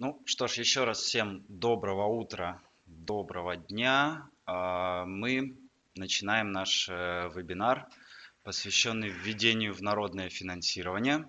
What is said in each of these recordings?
Ну что ж, еще раз всем доброго утра, доброго дня. А, мы начинаем наш э, вебинар, посвященный введению в народное финансирование,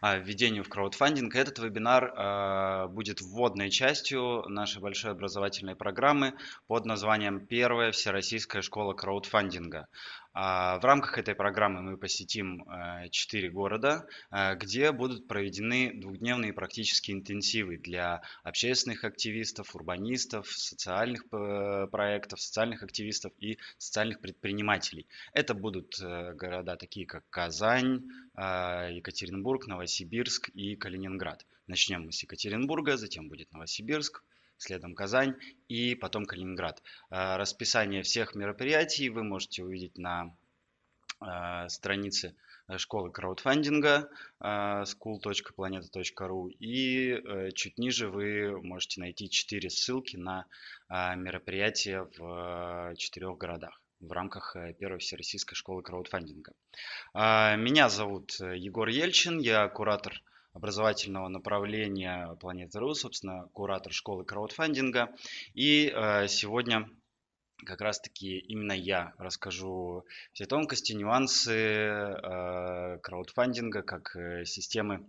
а, введению в краудфандинг. Этот вебинар а, будет вводной частью нашей большой образовательной программы под названием «Первая всероссийская школа краудфандинга». А, в рамках этой программы мы посетим 4 э, города, э, где будут проведены двухдневные практические интенсивы для общественных активистов, урбанистов, социальных э, проектов, социальных активистов и социальных предпринимателей. Это будут города такие, как Казань, Екатеринбург, Новосибирск и Калининград. Начнем мы с Екатеринбурга, затем будет Новосибирск, следом Казань и потом Калининград. Э, расписание всех мероприятий вы можете увидеть на э, странице э, школы краудфандинга school.planeta.ru и чуть ниже вы можете найти четыре ссылки на мероприятия в четырех городах в рамках первой всероссийской школы краудфандинга. Меня зовут Егор Ельчин, я куратор образовательного направления Планеты РУ, собственно, куратор школы краудфандинга. И э, сегодня как раз-таки именно я расскажу все тонкости, нюансы э, краудфандинга как э, системы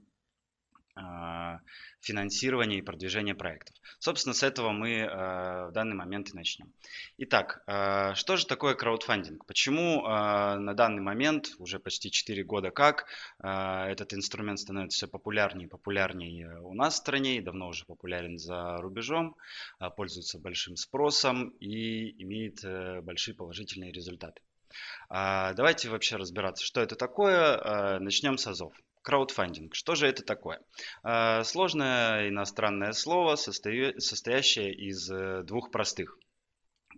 а, финансирования и продвижения проектов. Собственно, с этого мы а, в данный момент и начнем. Итак, а, что же такое краудфандинг? Почему на данный момент, уже почти 4 года как, этот инструмент становится все популярнее и популярнее у нас в стране, и давно уже популярен за рубежом, пользуется большим спросом и имеет э, большие положительные результаты. Давайте вообще разбираться, что это такое. Начнем с АЗОВ. Краудфандинг. Что же это такое? Э, сложное иностранное слово, состоящее из э, двух простых.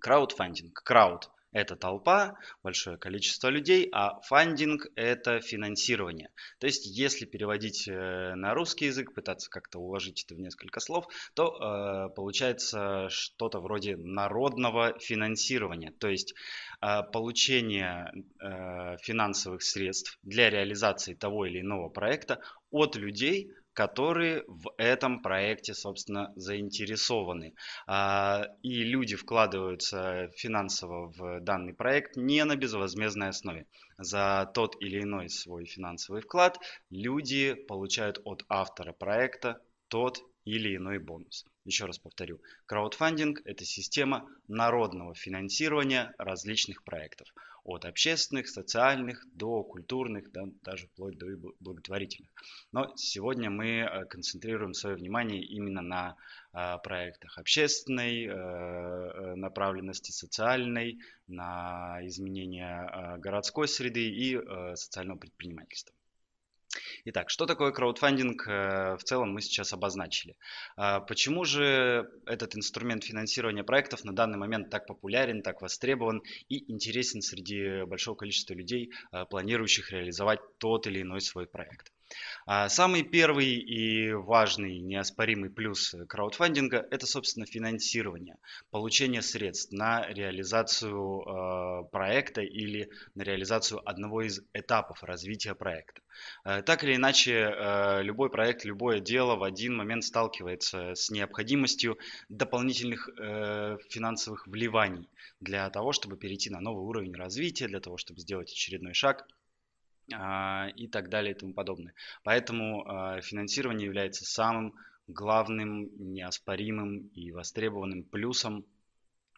Краудфандинг. Крауд это толпа, большое количество людей, а фандинг – это финансирование. То есть, если переводить э, на русский язык, пытаться как-то уложить это в несколько слов, то э, получается что-то вроде народного финансирования. То есть, э, получение э, финансовых средств для реализации того или иного проекта от людей – которые в этом проекте, собственно, заинтересованы. А, и люди вкладываются финансово в данный проект не на безвозмездной основе. За тот или иной свой финансовый вклад люди получают от автора проекта тот или иной бонус. Еще раз повторю, краудфандинг – это система народного финансирования различных проектов от общественных, социальных до культурных, да, даже вплоть до благотворительных. Но сегодня мы э, концентрируем свое внимание именно на э, проектах общественной э, направленности, социальной, на изменение городской среды и социального предпринимательства. Итак, что такое краудфандинг, э, в целом мы сейчас обозначили. А, почему же этот инструмент финансирования проектов на данный момент так популярен, так востребован и интересен среди большого количества людей, а, планирующих реализовать тот или иной свой проект? А самый первый и важный неоспоримый плюс краудфандинга – это, собственно, финансирование, получение средств на реализацию а, проекта или на реализацию одного из этапов развития проекта. Э, так или иначе, э, любой проект, любое дело в один момент сталкивается с необходимостью дополнительных э, финансовых вливаний для того, чтобы перейти на новый уровень развития, для того, чтобы сделать очередной шаг а, и так далее и тому подобное. Поэтому а, финансирование является самым главным, неоспоримым и востребованным плюсом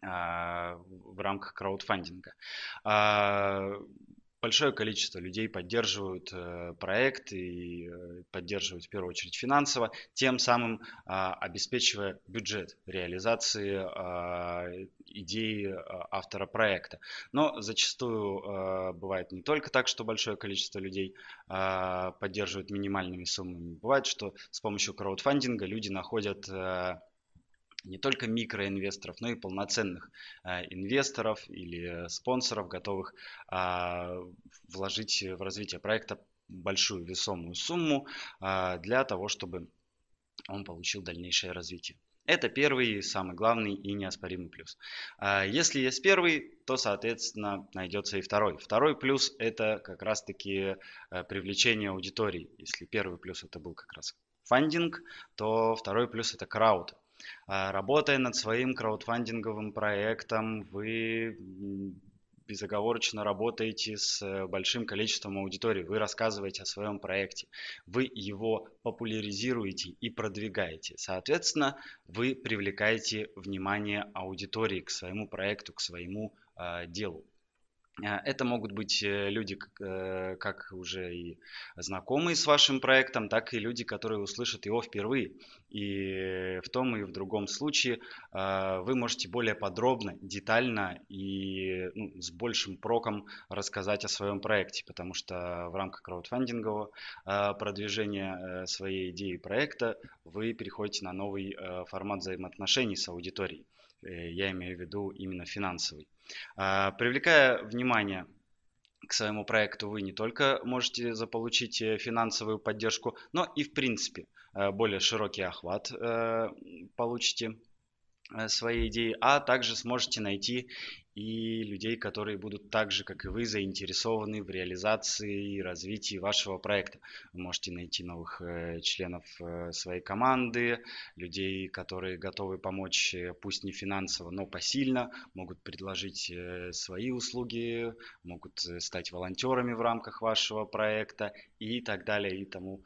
а, в рамках краудфандинга большое количество людей поддерживают э, проект и э, поддерживают в первую очередь финансово, тем самым а, обеспечивая бюджет реализации а, идеи э, автора проекта. Но зачастую бывает не только так, что большое количество людей а, поддерживают минимальными суммами. Бывает, что с помощью краудфандинга люди находят не только микроинвесторов, но и полноценных э, инвесторов или э, спонсоров, готовых э, вложить в развитие проекта большую весомую сумму э, для того, чтобы он получил дальнейшее развитие. Это первый, самый главный и неоспоримый плюс. А, если есть первый, то, соответственно, найдется и второй. Второй плюс – это как раз-таки э, привлечение аудитории. Если первый плюс – это был как раз фандинг, то второй плюс – это крауд. А, работая над своим краудфандинговым проектом, вы безоговорочно работаете с э, большим количеством аудитории, вы рассказываете о своем проекте, вы его популяризируете и продвигаете. Соответственно, вы привлекаете внимание аудитории к своему проекту, к своему э, делу. А, это могут быть э, люди, э, как уже и знакомые с вашим проектом, так и люди, которые услышат его впервые. И в том и в другом случае а, вы можете более подробно, детально и ну, с большим проком рассказать о своем проекте, потому что в рамках краудфандингового а, продвижения э, своей идеи проекта вы переходите на новый формат взаимоотношений с аудиторией. Э, я имею в виду именно финансовый. А, привлекая внимание к своему проекту, вы не только можете заполучить э, финансовую поддержку, но и в принципе э, более широкий охват получите своей идеи, а также сможете найти и людей, которые будут так же, как и вы, заинтересованы в реализации и развитии вашего проекта. Вы можете найти новых э, членов э, своей команды, людей, которые готовы помочь, э, пусть не финансово, но посильно, могут предложить свои услуги, могут стать волонтерами в рамках вашего проекта и так далее и тому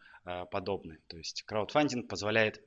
подобное. То есть краудфандинг позволяет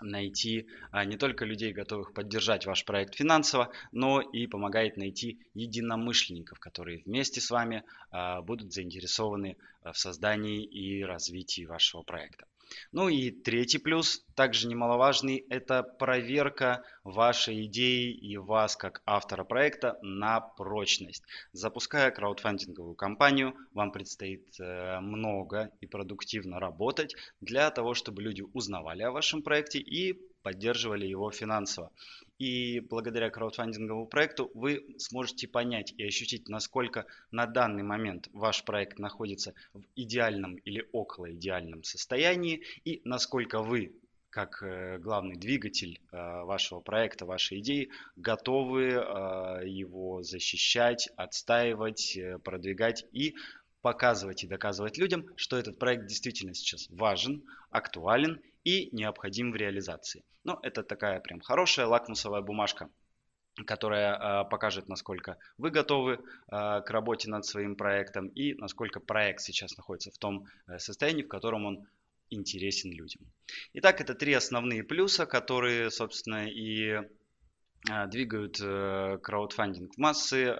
найти а, не только людей, готовых поддержать ваш проект финансово, но и помогает найти единомышленников, которые вместе с вами а, будут заинтересованы а, в создании и развитии вашего проекта. Ну и третий плюс, также немаловажный, это проверка вашей идеи и вас как автора проекта на прочность. Запуская краудфандинговую кампанию, вам предстоит э, много и продуктивно работать для того, чтобы люди узнавали о вашем проекте и поддерживали его финансово. И благодаря краудфандинговому проекту вы сможете понять и ощутить, насколько на данный момент ваш проект находится в идеальном или около идеальном состоянии, и насколько вы как э, главный двигатель э, вашего проекта, вашей идеи, готовы э, его защищать, отстаивать, продвигать и показывать и доказывать людям, что этот проект действительно сейчас важен, актуален и необходим в реализации. Но ну, это такая прям хорошая лакмусовая бумажка которая э, покажет, насколько вы готовы э, к работе над своим проектом и насколько проект сейчас находится в том э, состоянии, в котором он интересен людям. Итак, это три основные плюса, которые, собственно, и а, двигают э, краудфандинг в массы,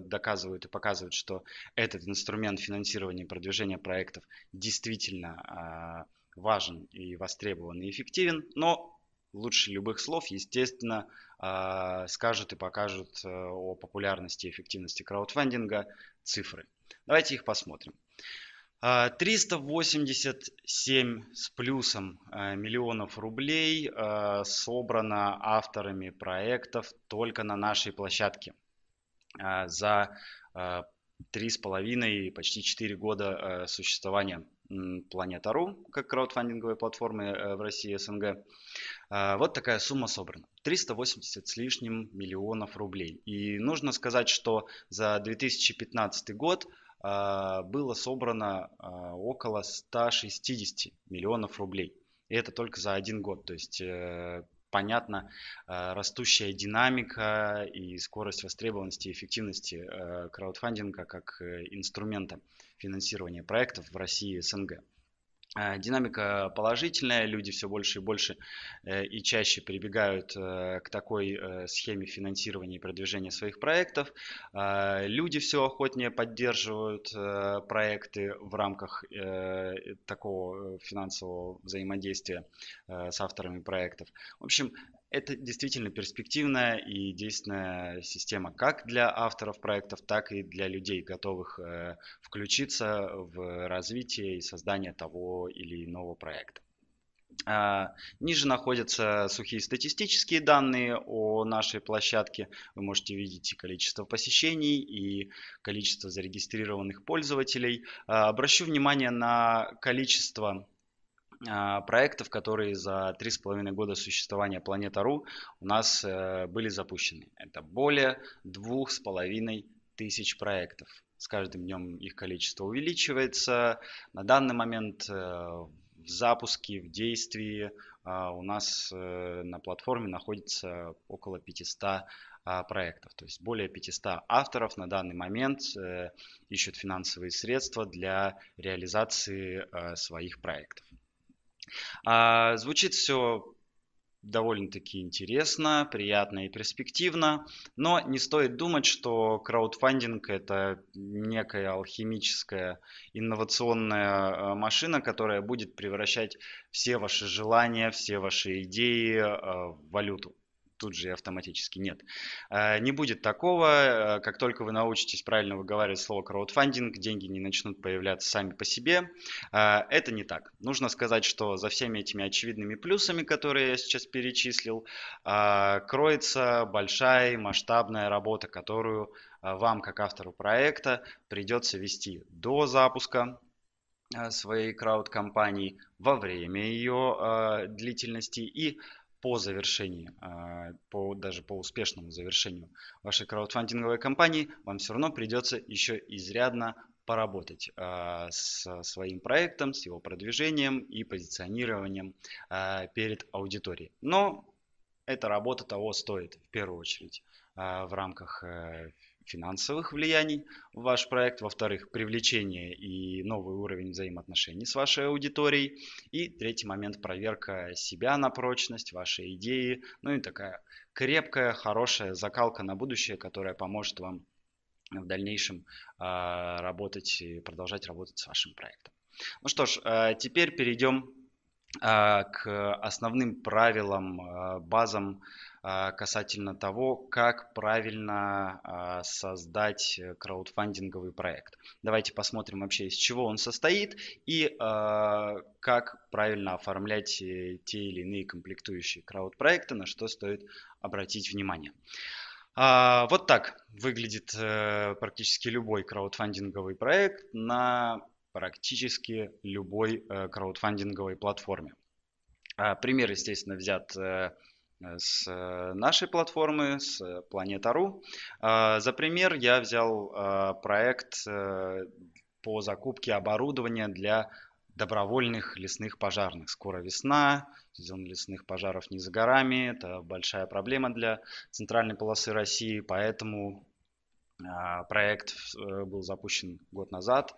доказывают и показывают, что этот инструмент финансирования и продвижения проектов действительно важен и востребован и эффективен, но лучше любых слов, естественно, а, скажут и покажут э, о популярности и эффективности краудфандинга цифры. Давайте их посмотрим. 387 а, с плюсом э, миллионов рублей э, собрано авторами проектов только на нашей площадке а, за три с половиной, почти четыре года существования Планета.ру, как краудфандинговой платформы э, в России СНГ. А, вот такая сумма собрана. 380 с лишним миллионов рублей. И нужно сказать, что за 2015 год а, было собрано а, около 160 миллионов рублей. И это только за один год. То есть э, Понятно э, растущая динамика и скорость востребованности и эффективности э, краудфандинга как э, инструмента финансирования проектов в России и СНГ. Э, динамика положительная, люди все больше и больше э, и чаще прибегают э, к такой схеме финансирования и продвижения своих проектов. Люди все охотнее поддерживают проекты в рамках такого финансового взаимодействия с авторами проектов. В общем, это действительно перспективная и действенная система как для авторов проектов, так и для людей, готовых э, включиться в развитие и создание того или иного проекта. А, ниже находятся сухие статистические данные о нашей площадке. Вы можете видеть количество посещений, и количество зарегистрированных пользователей. А, обращу внимание на количество а, проектов, которые за 3,5 года существования Планета.ру у нас э, были запущены. Это более 2,5 тысяч проектов. С каждым днем их количество увеличивается. На данный момент э, в запуске, в действии а, у нас э, на платформе находится около 500 а, проектов. То есть более 500 авторов на данный момент ищут финансовые средства для реализации своих проектов. А, звучит все довольно-таки интересно, приятно и перспективно, но не стоит думать, что краудфандинг – это некая алхимическая инновационная а, машина, которая будет превращать все ваши желания, все ваши идеи а, в валюту тут же и автоматически нет. Э, не будет такого, э, как только вы научитесь правильно выговаривать слово краудфандинг, деньги не начнут появляться сами по себе. Э, это не так. Нужно сказать, что за всеми этими очевидными плюсами, которые я сейчас перечислил, кроется большая масштабная работа, которую вам, как автору проекта, придется вести до запуска своей крауд-компании, во время ее длительности и по завершении, а, по, даже по успешному завершению вашей краудфандинговой кампании, вам все равно придется еще изрядно поработать э, а, со своим проектом, с его продвижением и позиционированием а, перед аудиторией. Но эта работа того стоит в первую очередь в рамках э, финансовых влияний в ваш проект, во-вторых, привлечение и новый уровень взаимоотношений с вашей аудиторией, и третий момент – проверка себя на прочность, вашей идеи, ну и такая крепкая, хорошая закалка на будущее, которая поможет вам в дальнейшем а, работать и продолжать работать с вашим проектом. Ну что ж, а, теперь перейдем а, к основным правилам, базам а, касательно того, как правильно а, создать э, краудфандинговый проект. Давайте посмотрим вообще, из чего он состоит и а, как правильно оформлять э, те или иные комплектующие краудпроекта, на что стоит обратить внимание. Вот так выглядит э, практически любой краудфандинговый проект на практически любой краудфандинговой платформе. Пример, естественно, взят Э, с э, нашей платформы, с Planeta.ru. Э, за пример я взял проект по закупке оборудования для добровольных лесных пожарных. Скоро весна, сезон лесных пожаров не за горами, это большая проблема для центральной полосы России, поэтому проект был запущен год назад.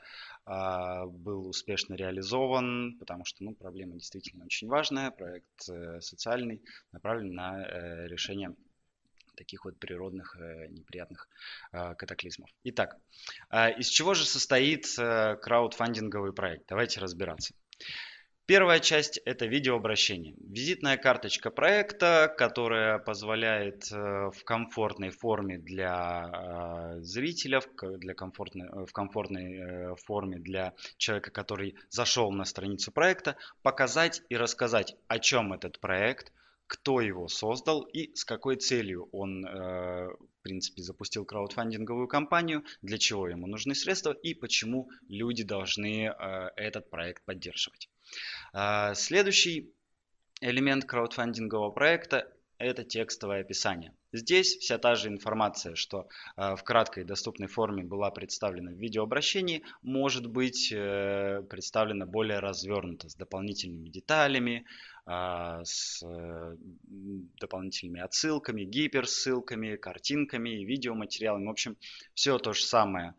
А, был успешно реализован, потому что ну, проблема действительно очень важная, проект э, социальный, направлен на э, решение таких вот природных э, неприятных а, катаклизмов. Итак, а, из чего же состоит краудфандинговый проект? Давайте разбираться. Первая часть – это видеообращение. Визитная карточка проекта, которая позволяет э, в комфортной форме для э, зрителя, для комфортной, э, в комфортной форме для человека, который зашел на страницу проекта, показать и рассказать, о чем этот проект, кто его создал и с какой целью он, в принципе, запустил краудфандинговую кампанию, для чего ему нужны средства и почему люди должны этот проект поддерживать. А, следующий элемент краудфандингового проекта – это текстовое описание. Здесь вся та же информация, что а, в краткой доступной форме была представлена в видеообращении, может быть э, представлена более развернуто, с дополнительными деталями, а, с э, дополнительными отсылками, гиперссылками, картинками, видеоматериалами. В общем, все то же самое,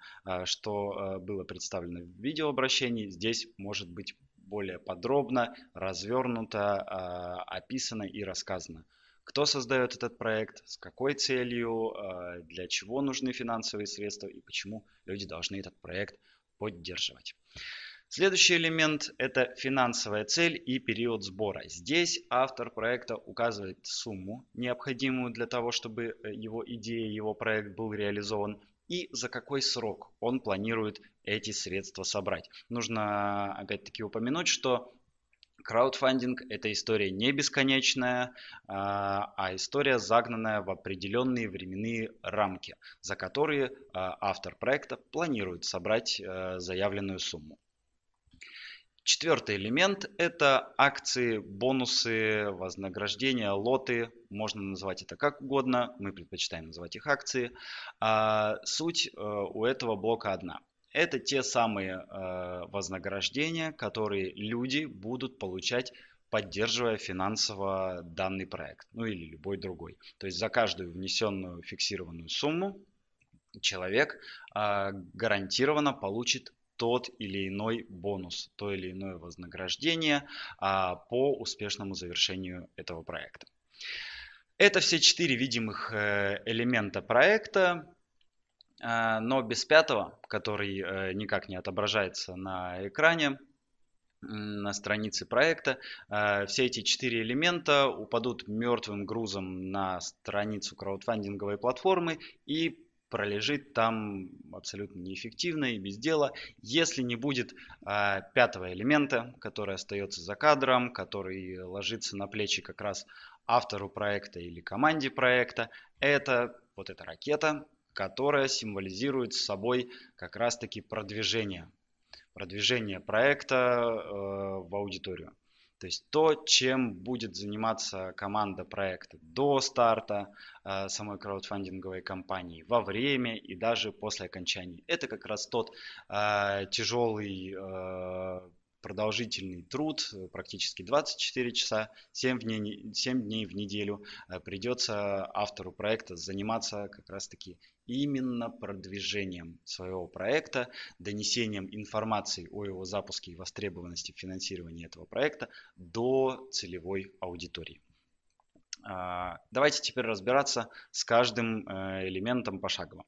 что было представлено в видеообращении, здесь может быть более подробно, развернуто а, описано и рассказано. Кто создает этот проект, с какой целью, а, для чего нужны финансовые средства и почему люди должны этот проект поддерживать. Следующий элемент – это финансовая цель и период сбора. Здесь автор проекта указывает сумму, необходимую для того, чтобы э, его идея, его проект был реализован, и за какой срок он планирует эти средства собрать. Нужно опять-таки упомянуть, что краудфандинг – это история не бесконечная, а, а история, загнанная в определенные временные рамки, за которые а, автор проекта планирует собрать э, заявленную сумму. Четвертый элемент – это акции, бонусы, вознаграждения, лоты. Можно назвать это как угодно, мы предпочитаем называть их акции. А, суть э, у этого блока одна. Это те самые э, вознаграждения, которые люди будут получать поддерживая финансово данный проект, ну или любой другой. То есть за каждую внесенную фиксированную сумму человек а, гарантированно получит тот или иной бонус, то или иное вознаграждение а, по успешному завершению этого проекта. Это все четыре видимых э, элемента проекта, а, но без пятого, который э, никак не отображается на экране, на странице проекта. А, все эти четыре элемента упадут мертвым грузом на страницу краудфандинговой платформы и пролежит там абсолютно неэффективно и без дела, если не будет э, пятого элемента, который остается за кадром, который ложится на плечи как раз автору проекта или команде проекта. Это вот эта ракета, которая символизирует собой как раз-таки продвижение. Продвижение проекта э, в аудиторию. То есть то, чем будет заниматься команда проекта до старта э, самой краудфандинговой кампании, во время и даже после окончания. Это как раз тот э, тяжелый э, продолжительный труд, э, практически 24 часа, 7 дней, 7 дней в неделю э, придется автору проекта заниматься как раз-таки именно продвижением своего проекта, донесением информации о его запуске и востребованности финансирования этого проекта до целевой аудитории. А, давайте теперь разбираться с каждым э, элементом пошагово.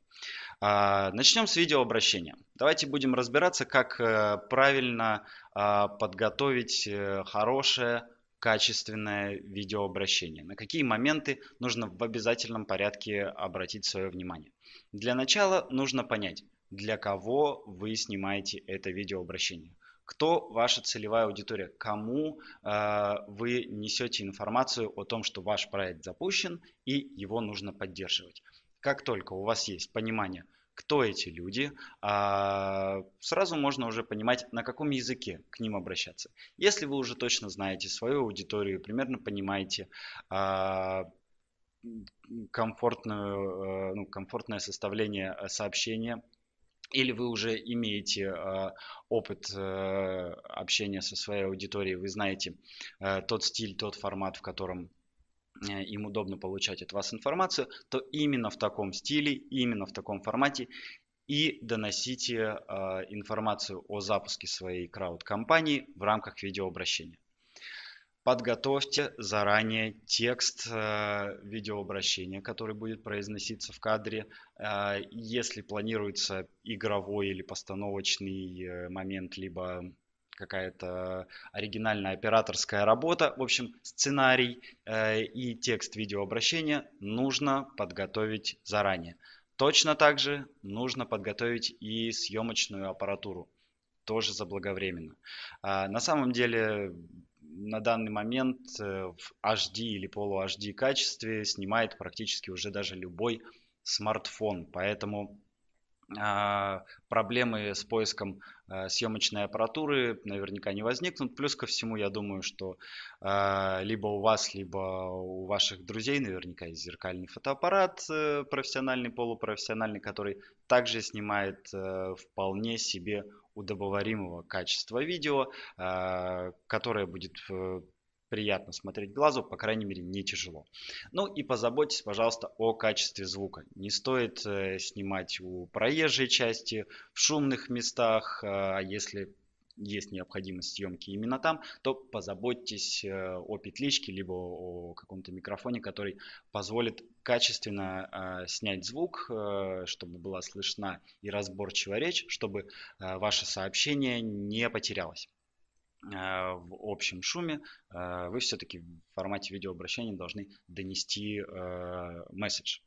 А, начнем с видеообращения. Давайте будем разбираться, как э, правильно а, подготовить э, хорошее, качественное видеообращение. На какие моменты нужно в обязательном порядке обратить свое внимание. Для начала нужно понять, для кого вы снимаете это видеообращение. Кто ваша целевая аудитория? Кому э, вы несете информацию о том, что ваш проект запущен и его нужно поддерживать? Как только у вас есть понимание, кто эти люди, э, сразу можно уже понимать, на каком языке к ним обращаться. Если вы уже точно знаете свою аудиторию, примерно понимаете, э, комфортную, э, ну, комфортное составление э, сообщения, или вы уже имеете э, опыт общения со своей аудиторией, вы знаете тот стиль, тот формат, в котором им удобно получать от вас информацию, то именно в таком стиле, именно в таком формате и доносите информацию о запуске своей крауд-компании в рамках видеообращения подготовьте заранее текст э, видеообращения, который будет произноситься в кадре. Э, если планируется игровой или постановочный э, момент, либо какая-то оригинальная операторская работа. В общем, сценарий и текст видеообращения нужно подготовить заранее. Точно так же нужно подготовить и съемочную аппаратуру, тоже заблаговременно. А, на самом деле на данный момент э, в HD или полу HD качестве снимает практически уже даже любой смартфон. Поэтому а, проблемы с поиском э, съемочной аппаратуры наверняка не возникнут. Плюс ко всему, я думаю, что а, либо у вас, либо у ваших друзей наверняка есть зеркальный фотоаппарат э, профессиональный, полупрофессиональный, который также снимает вполне себе удобоваримого качества видео, э, которое будет э, приятно смотреть глазу, по крайней мере не тяжело. Ну и позаботьтесь, пожалуйста, о качестве звука. Не стоит э, снимать у проезжей части, в шумных местах, а если есть необходимость съемки именно там, то позаботьтесь э, о петличке, либо о каком-то микрофоне, который позволит качественно э, снять звук, э, чтобы была слышна и разборчива речь, чтобы ваше сообщение не потерялось в общем шуме, вы все-таки в формате видеообращения должны донести месседж.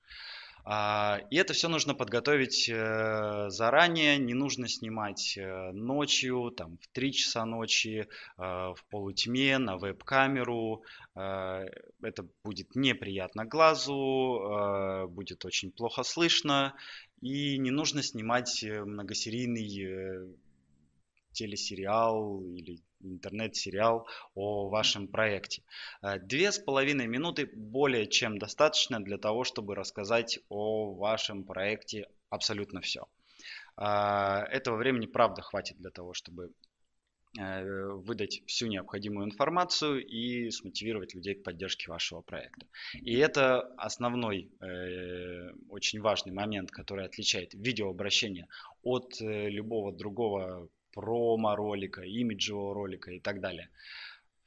А, и это все нужно подготовить э, заранее, не нужно снимать э, ночью, там, в 3 часа ночи, э, в полутьме, на веб-камеру. Это будет неприятно глазу, будет очень плохо слышно, и не нужно снимать многосерийный телесериал или интернет-сериал о вашем проекте. Э, две с половиной минуты более чем достаточно для того, чтобы рассказать о вашем проекте абсолютно все. Э, этого времени, правда, хватит для того, чтобы э, выдать всю необходимую информацию и смотивировать людей к поддержке вашего проекта. И это основной э, очень важный момент, который отличает видеообращение от э, любого другого промо-ролика, имиджевого ролика и так далее.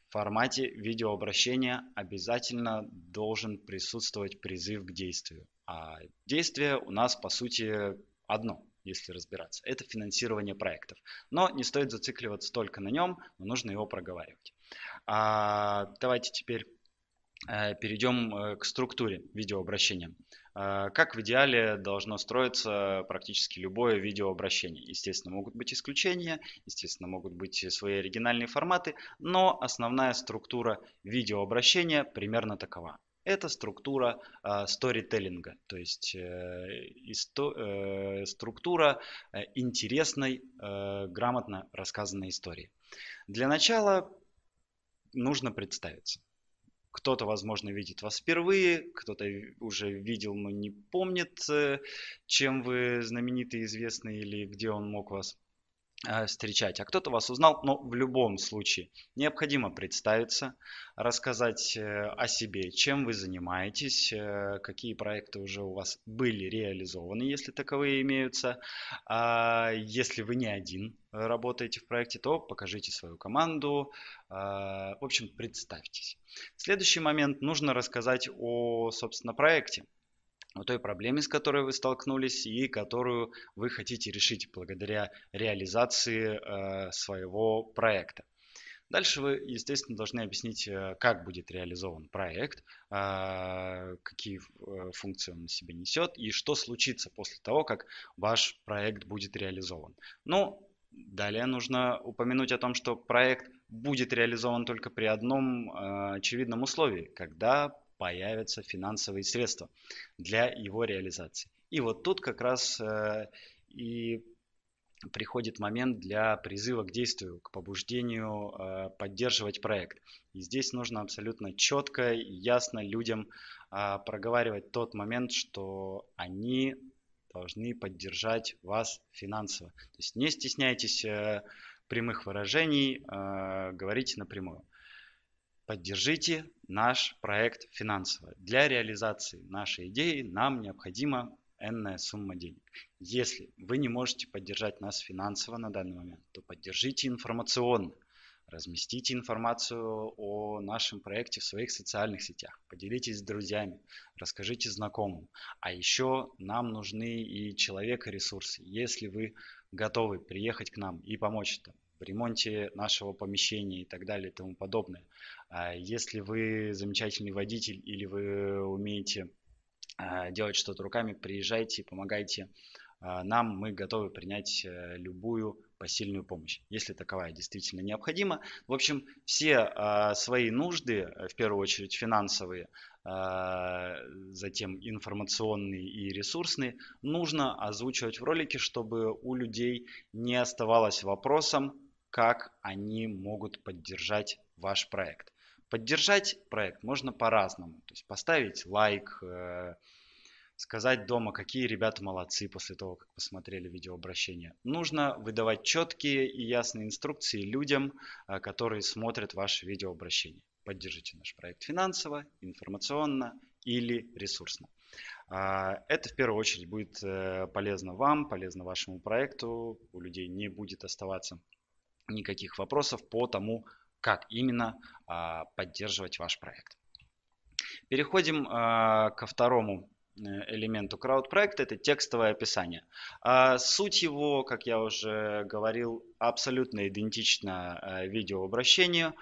В формате видеообращения обязательно должен присутствовать призыв к действию. А действие у нас, по сути, одно, если разбираться. Это финансирование проектов. Но не стоит зацикливаться только на нем, но нужно его проговаривать. А, давайте теперь э, перейдем э, к структуре видеообращения. Э, как в идеале должно строиться практически любое видеообращение. Естественно, могут быть исключения, естественно, могут быть свои оригинальные форматы, но основная структура видеообращения примерно такова. Это структура э, сторителлинга, э, то есть э, исто, э, структура э, интересной, грамотно рассказанной истории. Для начала нужно представиться. Кто-то, возможно, видит вас впервые, кто-то уже видел, но не помнит, э, чем вы знамениты, известны или где он мог вас Э, встречать, а кто-то вас узнал, но в любом случае необходимо представиться, рассказать э, о себе, чем вы занимаетесь, э, какие проекты уже у вас были реализованы, если таковые имеются. А если вы не один работаете в проекте, то покажите свою команду, а, в общем, представьтесь. Следующий момент, нужно рассказать о, собственно, проекте о той проблеме, с которой вы столкнулись и которую вы хотите решить благодаря реализации э, своего проекта. Дальше вы, естественно, должны объяснить, э, как будет реализован проект, э, какие функции он на себе несет и что случится после того, как ваш проект будет реализован. Ну, далее нужно упомянуть о том, что проект будет реализован только при одном очевидном условии, когда появятся финансовые средства для его реализации. И вот тут как раз э, и приходит момент для призыва к действию, к побуждению э, поддерживать проект. И здесь нужно абсолютно четко и ясно людям э, проговаривать тот момент, что они должны поддержать вас финансово. То есть не стесняйтесь прямых выражений, говорите напрямую. Поддержите наш проект финансово. Для реализации нашей идеи нам необходима энная сумма денег. Если вы не можете поддержать нас финансово на данный момент, то поддержите информационно. Разместите информацию о нашем проекте в своих социальных сетях, поделитесь с друзьями, расскажите знакомым. А еще нам нужны и человек, ресурсы. Если вы готовы приехать к нам и помочь там, в ремонте нашего помещения и так далее и тому подобное. А если вы замечательный водитель или вы умеете а, делать что-то руками, приезжайте, помогайте а, нам, мы готовы принять э, любую посильную помощь, если таковая действительно необходима. В общем, все свои нужды, э, в первую очередь финансовые, затем информационные и ресурсные, нужно озвучивать в ролике, чтобы у людей не оставалось вопросом, как они могут поддержать ваш проект. Поддержать проект можно по-разному. То есть поставить лайк, э, сказать дома, какие ребята молодцы после того, как посмотрели видеообращение. Нужно выдавать четкие и ясные инструкции людям, э, которые смотрят ваше видеообращение. Поддержите наш проект финансово, информационно или ресурсно. А, это в первую очередь будет э, полезно вам, полезно вашему проекту, у людей не будет оставаться никаких вопросов по тому, как именно а, поддерживать ваш проект. Переходим а, ко второму э, элементу краудпроекта – это текстовое описание. А, суть его, как я уже говорил, абсолютно идентична видеообращению.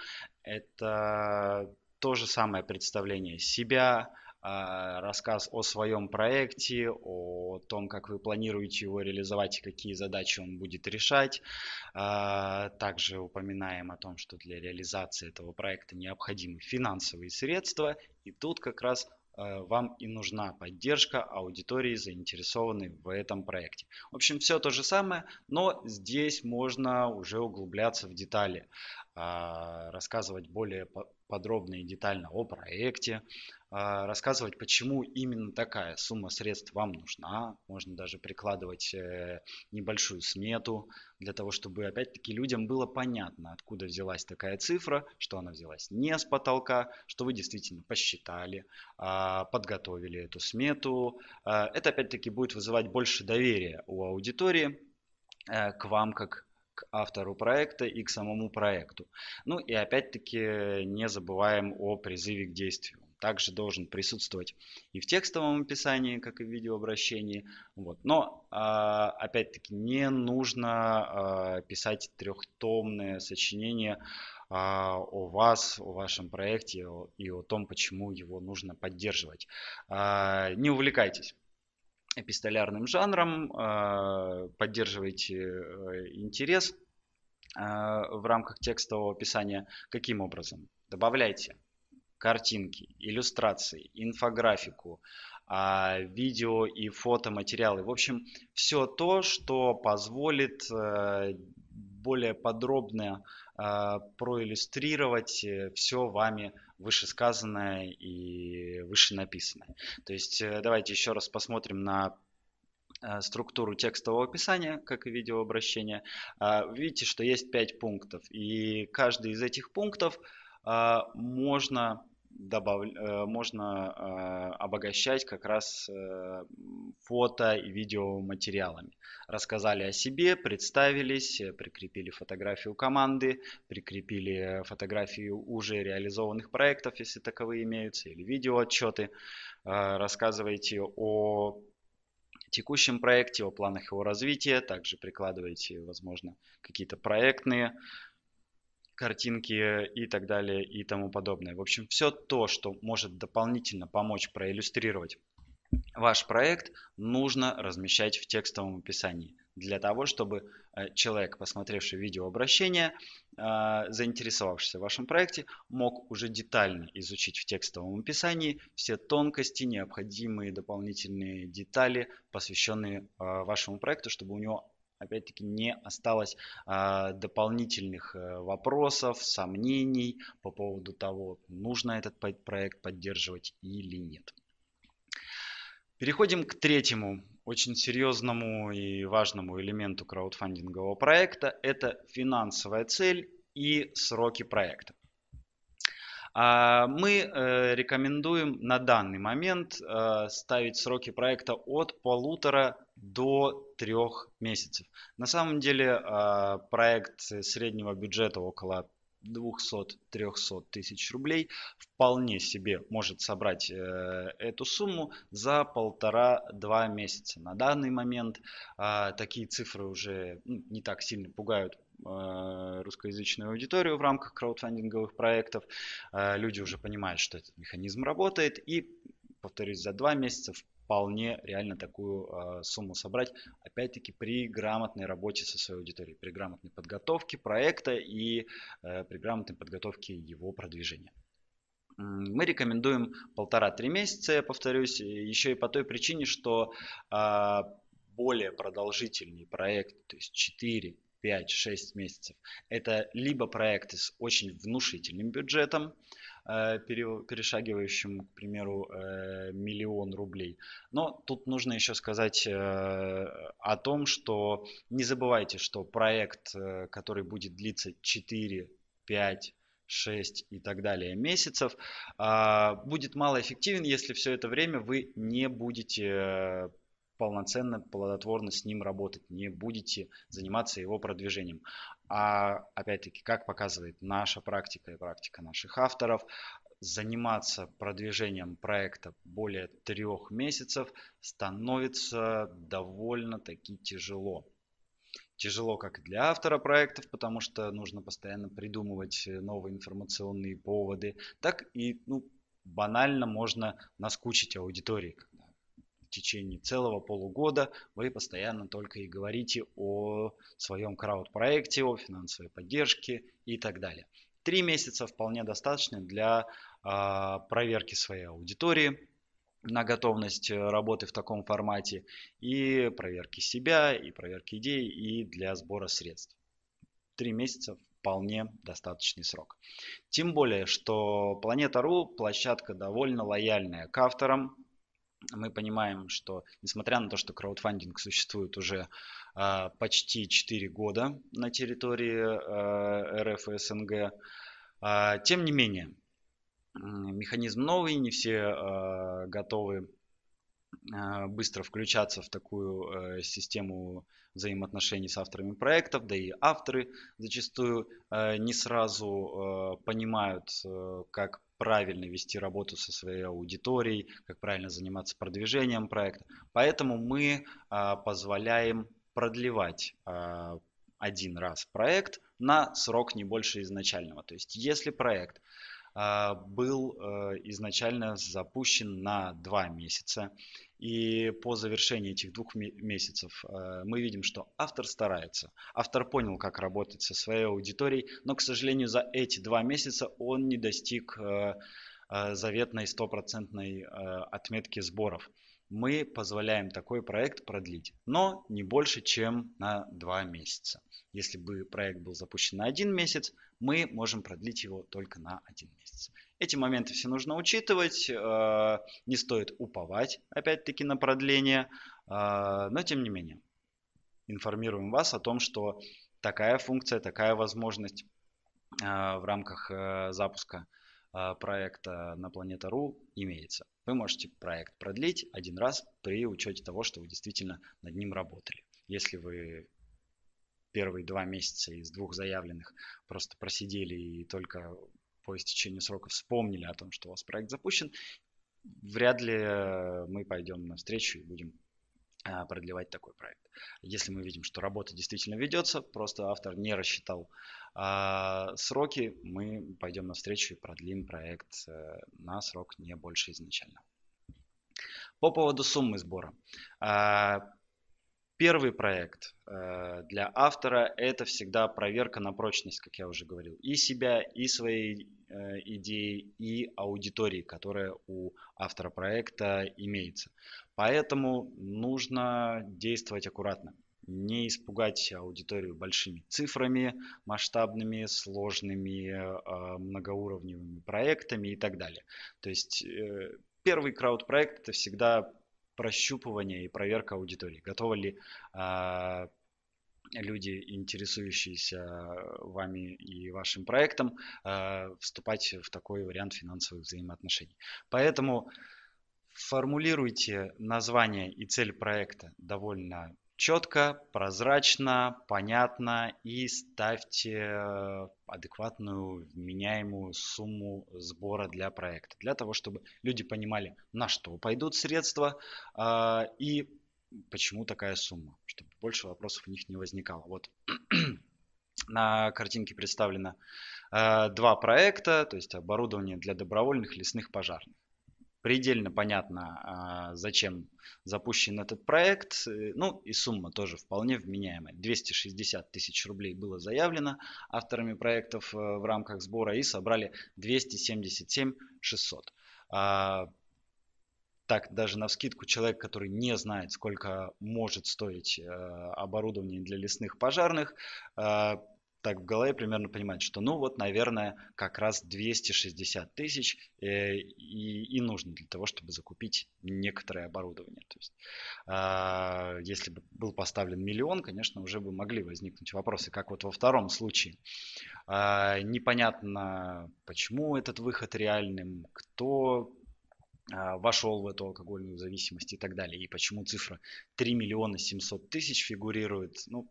Это то же самое представление себя, а, рассказ о своем проекте, о том, как вы планируете его реализовать и какие задачи он будет решать. А, также упоминаем о том, что для реализации этого проекта необходимы финансовые средства. И тут как раз а, вам и нужна поддержка аудитории, заинтересованной в этом проекте. В общем, все то же самое, но здесь можно уже углубляться в детали, рассказывать более подробно и детально о проекте, а, рассказывать, почему именно такая сумма средств вам нужна. Можно даже прикладывать э, небольшую смету для того, чтобы опять-таки людям было понятно, откуда взялась такая цифра, что она взялась не с потолка, что вы действительно посчитали, а, подготовили эту смету. А, это опять-таки будет вызывать больше доверия у аудитории э, к вам как автору проекта и к самому проекту. Ну и опять-таки не забываем о призыве к действию также должен присутствовать и в текстовом описании, как и в видеообращении. Вот. Но, а, опять-таки, не нужно а, писать трехтомное сочинение а, о вас, о вашем проекте и о том, почему его нужно поддерживать. Не увлекайтесь эпистолярным жанром, э, поддерживаете э, интерес э, в рамках текстового описания. Каким образом? Добавляйте картинки, иллюстрации, инфографику, а, видео и фотоматериалы. В общем, все то, что позволит более подробно проиллюстрировать все вами вышесказанное и вышенаписанное. То есть э, давайте еще раз посмотрим на э, структуру текстового описания, как и видеообращения. А, видите, что есть пять пунктов, и каждый из этих пунктов а, можно добав... Э, можно э, обогащать как раз э, фото и видеоматериалами. Рассказали о себе, представились, прикрепили фотографию команды, прикрепили фотографию уже реализованных проектов, если таковые имеются, или видеоотчеты. Рассказывайте о текущем проекте, о планах его развития, также прикладывайте, возможно, какие-то проектные картинки и так далее и тому подобное. В общем, все то, что может дополнительно помочь проиллюстрировать ваш проект, нужно размещать в текстовом описании для того, чтобы э, человек, посмотревший видео обращение, э, заинтересовавшийся в вашем проекте, мог уже детально изучить в текстовом описании все тонкости, необходимые дополнительные детали, посвященные э, вашему проекту, чтобы у него опять-таки не осталось а, дополнительных э, вопросов, сомнений по поводу того, нужно этот проект поддерживать или нет. Переходим к третьему очень серьезному и важному элементу краудфандингового проекта. Это финансовая цель и сроки проекта. А, мы э, рекомендуем на данный момент э, ставить сроки проекта от полутора до трех месяцев. На самом деле а, проект среднего бюджета около 200-300 тысяч рублей вполне себе может собрать э, эту сумму за полтора-два месяца. На данный момент а, такие цифры уже ну, не так сильно пугают э, русскоязычную аудиторию в рамках краудфандинговых проектов. Э, люди уже понимают, что этот механизм работает и повторюсь, за два месяца вполне реально такую а, сумму собрать, опять-таки при грамотной работе со своей аудиторией, при грамотной подготовке проекта и э, при грамотной подготовке его продвижения. Мы рекомендуем полтора-три месяца, я повторюсь, еще и по той причине, что а, более продолжительный проект, то есть 4, 5-6 месяцев, это либо проекты с очень внушительным бюджетом, Э, перешагивающим, к примеру, э, миллион рублей. Но тут нужно еще сказать э, о том, что не забывайте, что проект, который будет длиться 4, 5, 6 и так далее месяцев, а, будет малоэффективен, если все это время вы не будете полноценно, плодотворно с ним работать, не будете заниматься его продвижением а опять-таки, как показывает наша практика и практика наших авторов, заниматься продвижением проекта более трех месяцев становится довольно-таки тяжело. Тяжело как для автора проектов, потому что нужно постоянно придумывать э, новые информационные поводы, так и ну, банально можно наскучить аудитории, течение целого полугода вы постоянно только и говорите о своем крауд-проекте, о финансовой поддержке и так далее. Три месяца вполне достаточно для а, проверки своей аудитории, на готовность э, работы в таком формате и проверки себя, и проверки идей, и для сбора средств. Три месяца вполне достаточный срок. Тем более, что Планета.ру площадка довольно лояльная к авторам, мы понимаем, что несмотря на то, что краудфандинг существует уже э, почти 4 года на территории э, РФ и СНГ, э, тем не менее, э, механизм новый, не все э, готовы а, быстро включаться в такую э, систему взаимоотношений с авторами проектов, да и авторы зачастую э, не сразу э, понимают, как правильно вести работу со своей аудиторией, как правильно заниматься продвижением проекта. Поэтому мы а, позволяем продлевать а, один раз проект на срок не больше изначального. То есть если проект а, был э, изначально запущен на два месяца. И по завершении этих двух месяцев э, мы видим, что автор старается. Автор понял, как работать со своей аудиторией, но, к сожалению, за эти два месяца он не достиг э, заветной стопроцентной отметки сборов мы позволяем такой проект продлить, но не больше, чем на 2 месяца. Если бы проект был запущен на 1 месяц, мы можем продлить его только на 1 месяц. Эти моменты все нужно учитывать, э, не стоит уповать опять-таки на продление, э, но тем не менее информируем вас о том, что такая функция, такая возможность э, в рамках запуска – а, проекта на планета.ру имеется. Вы можете проект продлить один раз при учете того, что вы действительно над ним работали. Если вы первые два месяца из двух заявленных просто просидели и только по истечению срока вспомнили о том, что у вас проект запущен, вряд ли э, мы пойдем навстречу и будем а, продлевать такой проект. Если мы видим, что работа действительно ведется, просто автор не рассчитал а, сроки, мы пойдем навстречу и продлим проект э, на срок не больше изначально. По поводу суммы сбора. А, Первый проект э, для автора – это всегда проверка на прочность, как я уже говорил, и себя, и своей э, идеи, и аудитории, которая у автора проекта имеется. Поэтому нужно действовать аккуратно. Не испугать аудиторию большими цифрами, масштабными, сложными, э, многоуровневыми проектами и так далее. То есть первый крауд-проект – это всегда прощупывание и проверка аудитории. Готовы ли э, люди, интересующиеся вами и вашим проектом, э, вступать в такой вариант финансовых взаимоотношений. Поэтому формулируйте название и цель проекта довольно четко, прозрачно, понятно и ставьте э, адекватную вменяемую сумму сбора для проекта, для того, чтобы люди понимали, на что пойдут средства э, и почему такая сумма, чтобы больше вопросов у них не возникало. Вот на картинке представлено э, два проекта, то есть оборудование для добровольных лесных пожарных предельно понятно, а, зачем запущен этот проект. Э, ну и сумма тоже вполне вменяемая. 260 тысяч рублей было заявлено авторами проектов э, в рамках сбора и собрали 277 600. А, так, даже на вскидку человек, который не знает, сколько может стоить э, оборудование для лесных пожарных, а, так в голове примерно понимать, что ну вот, наверное, как раз 260 тысяч э, и, и нужно для того, чтобы закупить некоторое оборудование. То есть, э, если бы был поставлен миллион, конечно, уже бы могли возникнуть вопросы, как вот во втором случае. Э, непонятно, почему этот выход реальным, кто а, вошел в эту алкогольную зависимость и так далее. И почему цифра 3 миллиона 700 тысяч фигурирует, ну,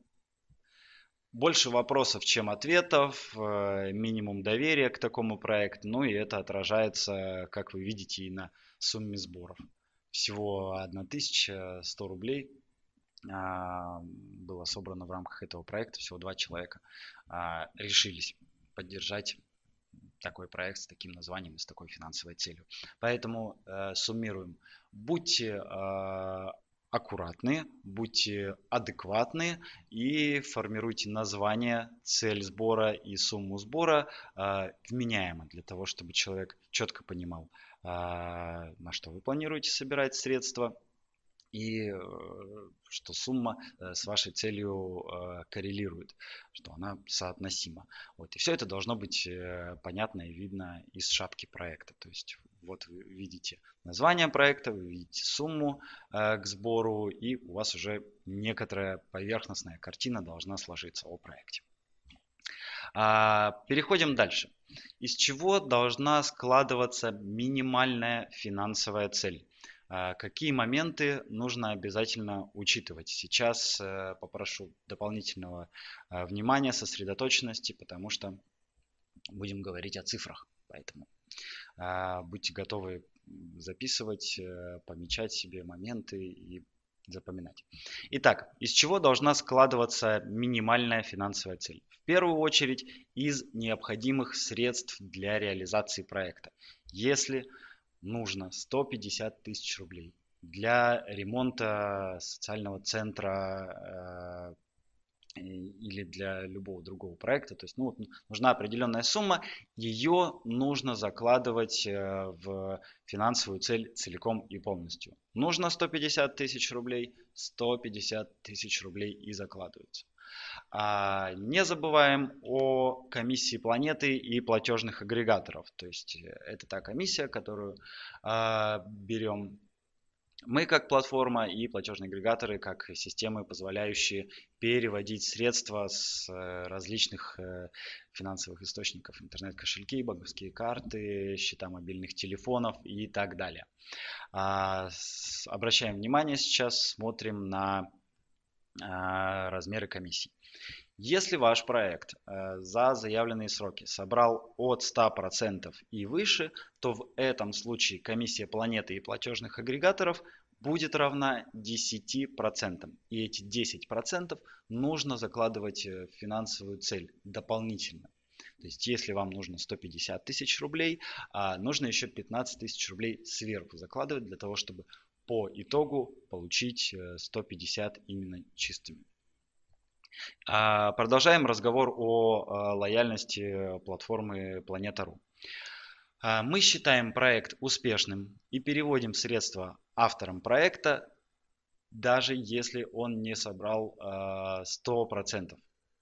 больше вопросов, чем ответов, э, минимум доверия к такому проекту, ну и это отражается, как вы видите, и на сумме сборов. Всего 1100 рублей а, было собрано в рамках этого проекта, всего два человека а, решились поддержать такой проект с таким названием и с такой финансовой целью. Поэтому э, суммируем. Будьте э, аккуратны, будьте адекватны и формируйте название, цель сбора и сумму сбора э, а, вменяемо для того, чтобы человек четко понимал, э, на что вы планируете собирать средства и э, что сумма э, с вашей целью а, коррелирует, что она соотносима. Вот. И все это должно быть э, понятно и видно из шапки проекта. То есть вот вы видите название проекта, вы видите сумму э, к сбору, и у вас уже некоторая поверхностная картина должна сложиться о проекте. А, переходим дальше. Из чего должна складываться минимальная финансовая цель? А, какие моменты нужно обязательно учитывать? Сейчас э, попрошу дополнительного э, внимания, сосредоточенности, потому что будем говорить о цифрах. Поэтому а, будьте готовы записывать, э, помечать себе моменты и запоминать. Итак, из чего должна складываться минимальная финансовая цель? В первую очередь из необходимых средств для реализации проекта. Если нужно 150 тысяч рублей для ремонта социального центра э, Э, или для любого другого проекта. То есть ну, вот нужна определенная сумма, ее нужно закладывать э, в финансовую цель целиком и полностью. Нужно 150 тысяч рублей, 150 тысяч рублей и закладывается. А не забываем о комиссии планеты и платежных агрегаторов. То есть э, это та комиссия, которую а, берем мы как платформа и платежные агрегаторы как системы, позволяющие переводить средства с э, различных э, финансовых источников, интернет-кошельки, банковские карты, счета мобильных телефонов и так далее. А, обращаем внимание сейчас, смотрим на а, размеры комиссий. Если ваш проект э, за заявленные сроки собрал от 100% и выше, то в этом случае комиссия планеты и платежных агрегаторов будет равна 10%. И эти 10% нужно закладывать э, в финансовую цель дополнительно. То есть если вам нужно 150 тысяч рублей, а нужно еще 15 тысяч рублей сверху закладывать для того, чтобы по итогу получить 150 э, именно чистыми. А, продолжаем разговор о а, лояльности платформы Planeta.ru. А, мы считаем проект успешным и переводим средства авторам проекта, даже если он не собрал 100%,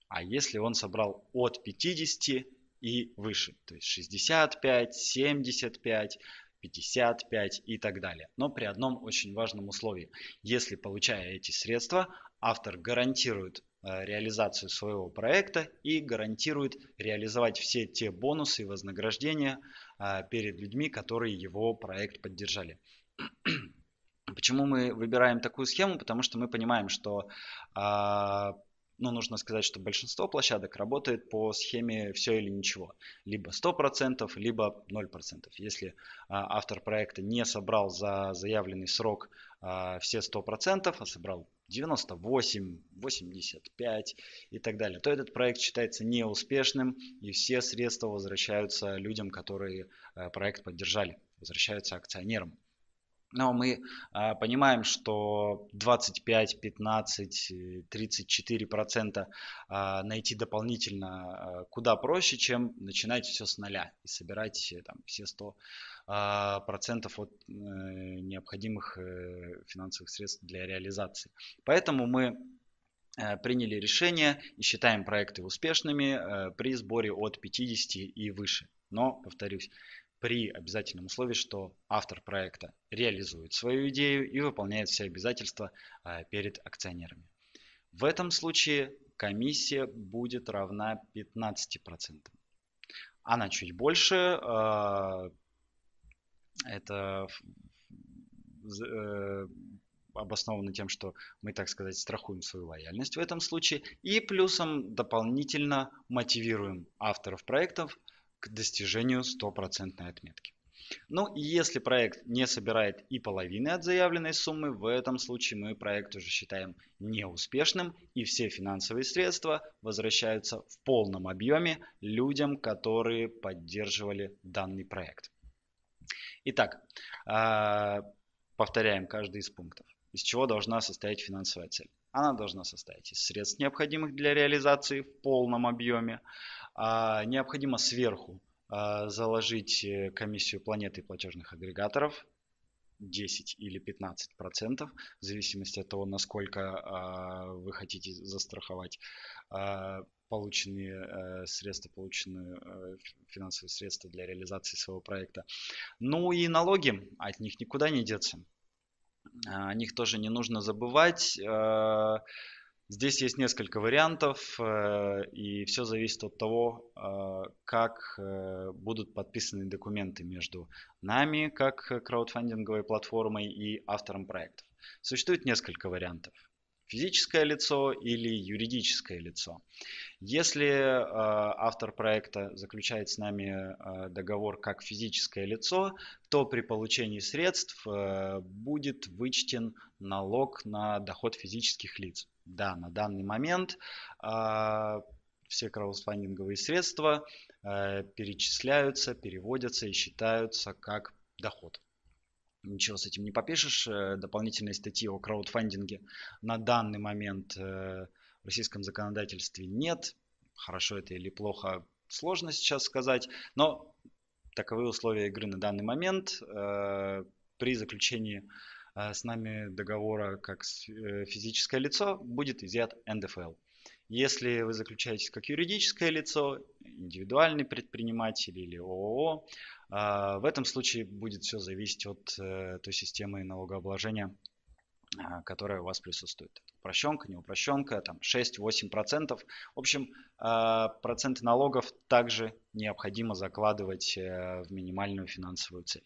а если он собрал от 50 и выше, то есть 65, 75, 55 и так далее. Но при одном очень важном условии. Если, получая эти средства, автор гарантирует Э, реализацию своего проекта и гарантирует реализовать все те бонусы и вознаграждения э, перед людьми, которые его проект поддержали. Почему мы выбираем такую схему? Потому что мы понимаем, что э, ну, нужно сказать, что большинство площадок работает по схеме все или ничего. Либо 100%, либо 0%. Если автор проекта не собрал за заявленный срок а, все 100%, а собрал 98, 85 и так далее, то этот проект считается неуспешным и все средства возвращаются людям, которые э, проект поддержали, возвращаются акционерам. Но мы э, понимаем, что 25, 15, 34 процента а, найти дополнительно э, куда проще, чем начинать все с нуля и собирать э, там, все 100 э, процентов от э, необходимых э, финансовых средств для реализации. Поэтому мы э, приняли решение и считаем проекты успешными э, при сборе от 50 и выше. Но, повторюсь, при обязательном условии, что автор проекта реализует свою идею и выполняет все обязательства а, перед акционерами. В этом случае комиссия будет равна 15%. Она чуть больше, а, это э, обосновано тем, что мы, так сказать, страхуем свою лояльность в этом случае. И плюсом дополнительно мотивируем авторов проектов к достижению стопроцентной отметки. Ну и если проект не собирает и половины от заявленной суммы, в этом случае мы проект уже считаем неуспешным и все финансовые средства возвращаются в полном объеме людям, которые поддерживали данный проект. Итак, а, повторяем каждый из пунктов. Из чего должна состоять финансовая цель? Она должна состоять из средств, необходимых для реализации в полном объеме, а необходимо сверху а, заложить э, комиссию планеты платежных агрегаторов 10 или 15 процентов в зависимости от того насколько а, вы хотите застраховать а, полученные э, средства полученные э, финансовые средства для реализации своего проекта ну и налоги от них никуда не деться о них тоже не нужно забывать Здесь есть несколько вариантов, э, и все зависит от того, э, как э, будут подписаны документы между нами, как краудфандинговой платформой и автором проектов. Существует несколько вариантов. Физическое лицо или юридическое лицо. Если автор проекта заключает с нами договор как физическое лицо, то при получении средств будет вычтен налог на доход физических лиц. Да, на данный момент а, все краудфандинговые средства э, перечисляются, переводятся и считаются как доход. Ничего с этим не попишешь. Э, Дополнительной статьи о краудфандинге на данный момент э, в российском законодательстве нет. Хорошо это или плохо, сложно сейчас сказать, но таковы условия игры на данный момент. при заключении Э, с нами договора как э, физическое лицо, будет изъят НДФЛ. Если вы заключаетесь как юридическое лицо, индивидуальный предприниматель или ООО, а, в этом случае будет все зависеть от э, той системы налогообложения, а, которая у вас присутствует. Упрощенка, неупрощенка, там 6-8%. В общем, а, проценты налогов также необходимо закладывать в минимальную финансовую цель.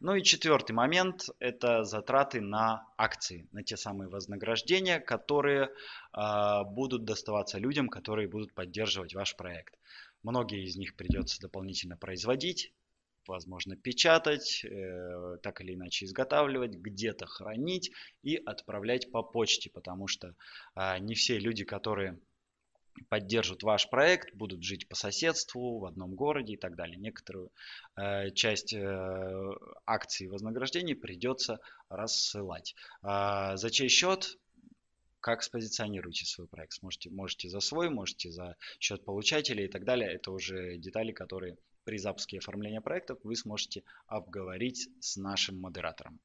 Ну и четвертый момент – это затраты на акции, на те самые вознаграждения, которые э, будут доставаться людям, которые будут поддерживать ваш проект. Многие из них придется дополнительно производить, возможно, печатать, э, так или иначе изготавливать, где-то хранить и отправлять по почте, потому что э, не все люди, которые поддержат ваш проект, будут жить по соседству, в одном городе и так далее. Некоторую э, часть э, акций вознаграждений придется рассылать. Э, за чей счет? Как спозиционируете свой проект? Можете, можете за свой, можете за счет получателей и так далее. Это уже детали, которые при запуске оформления проектов вы сможете обговорить с нашим модератором.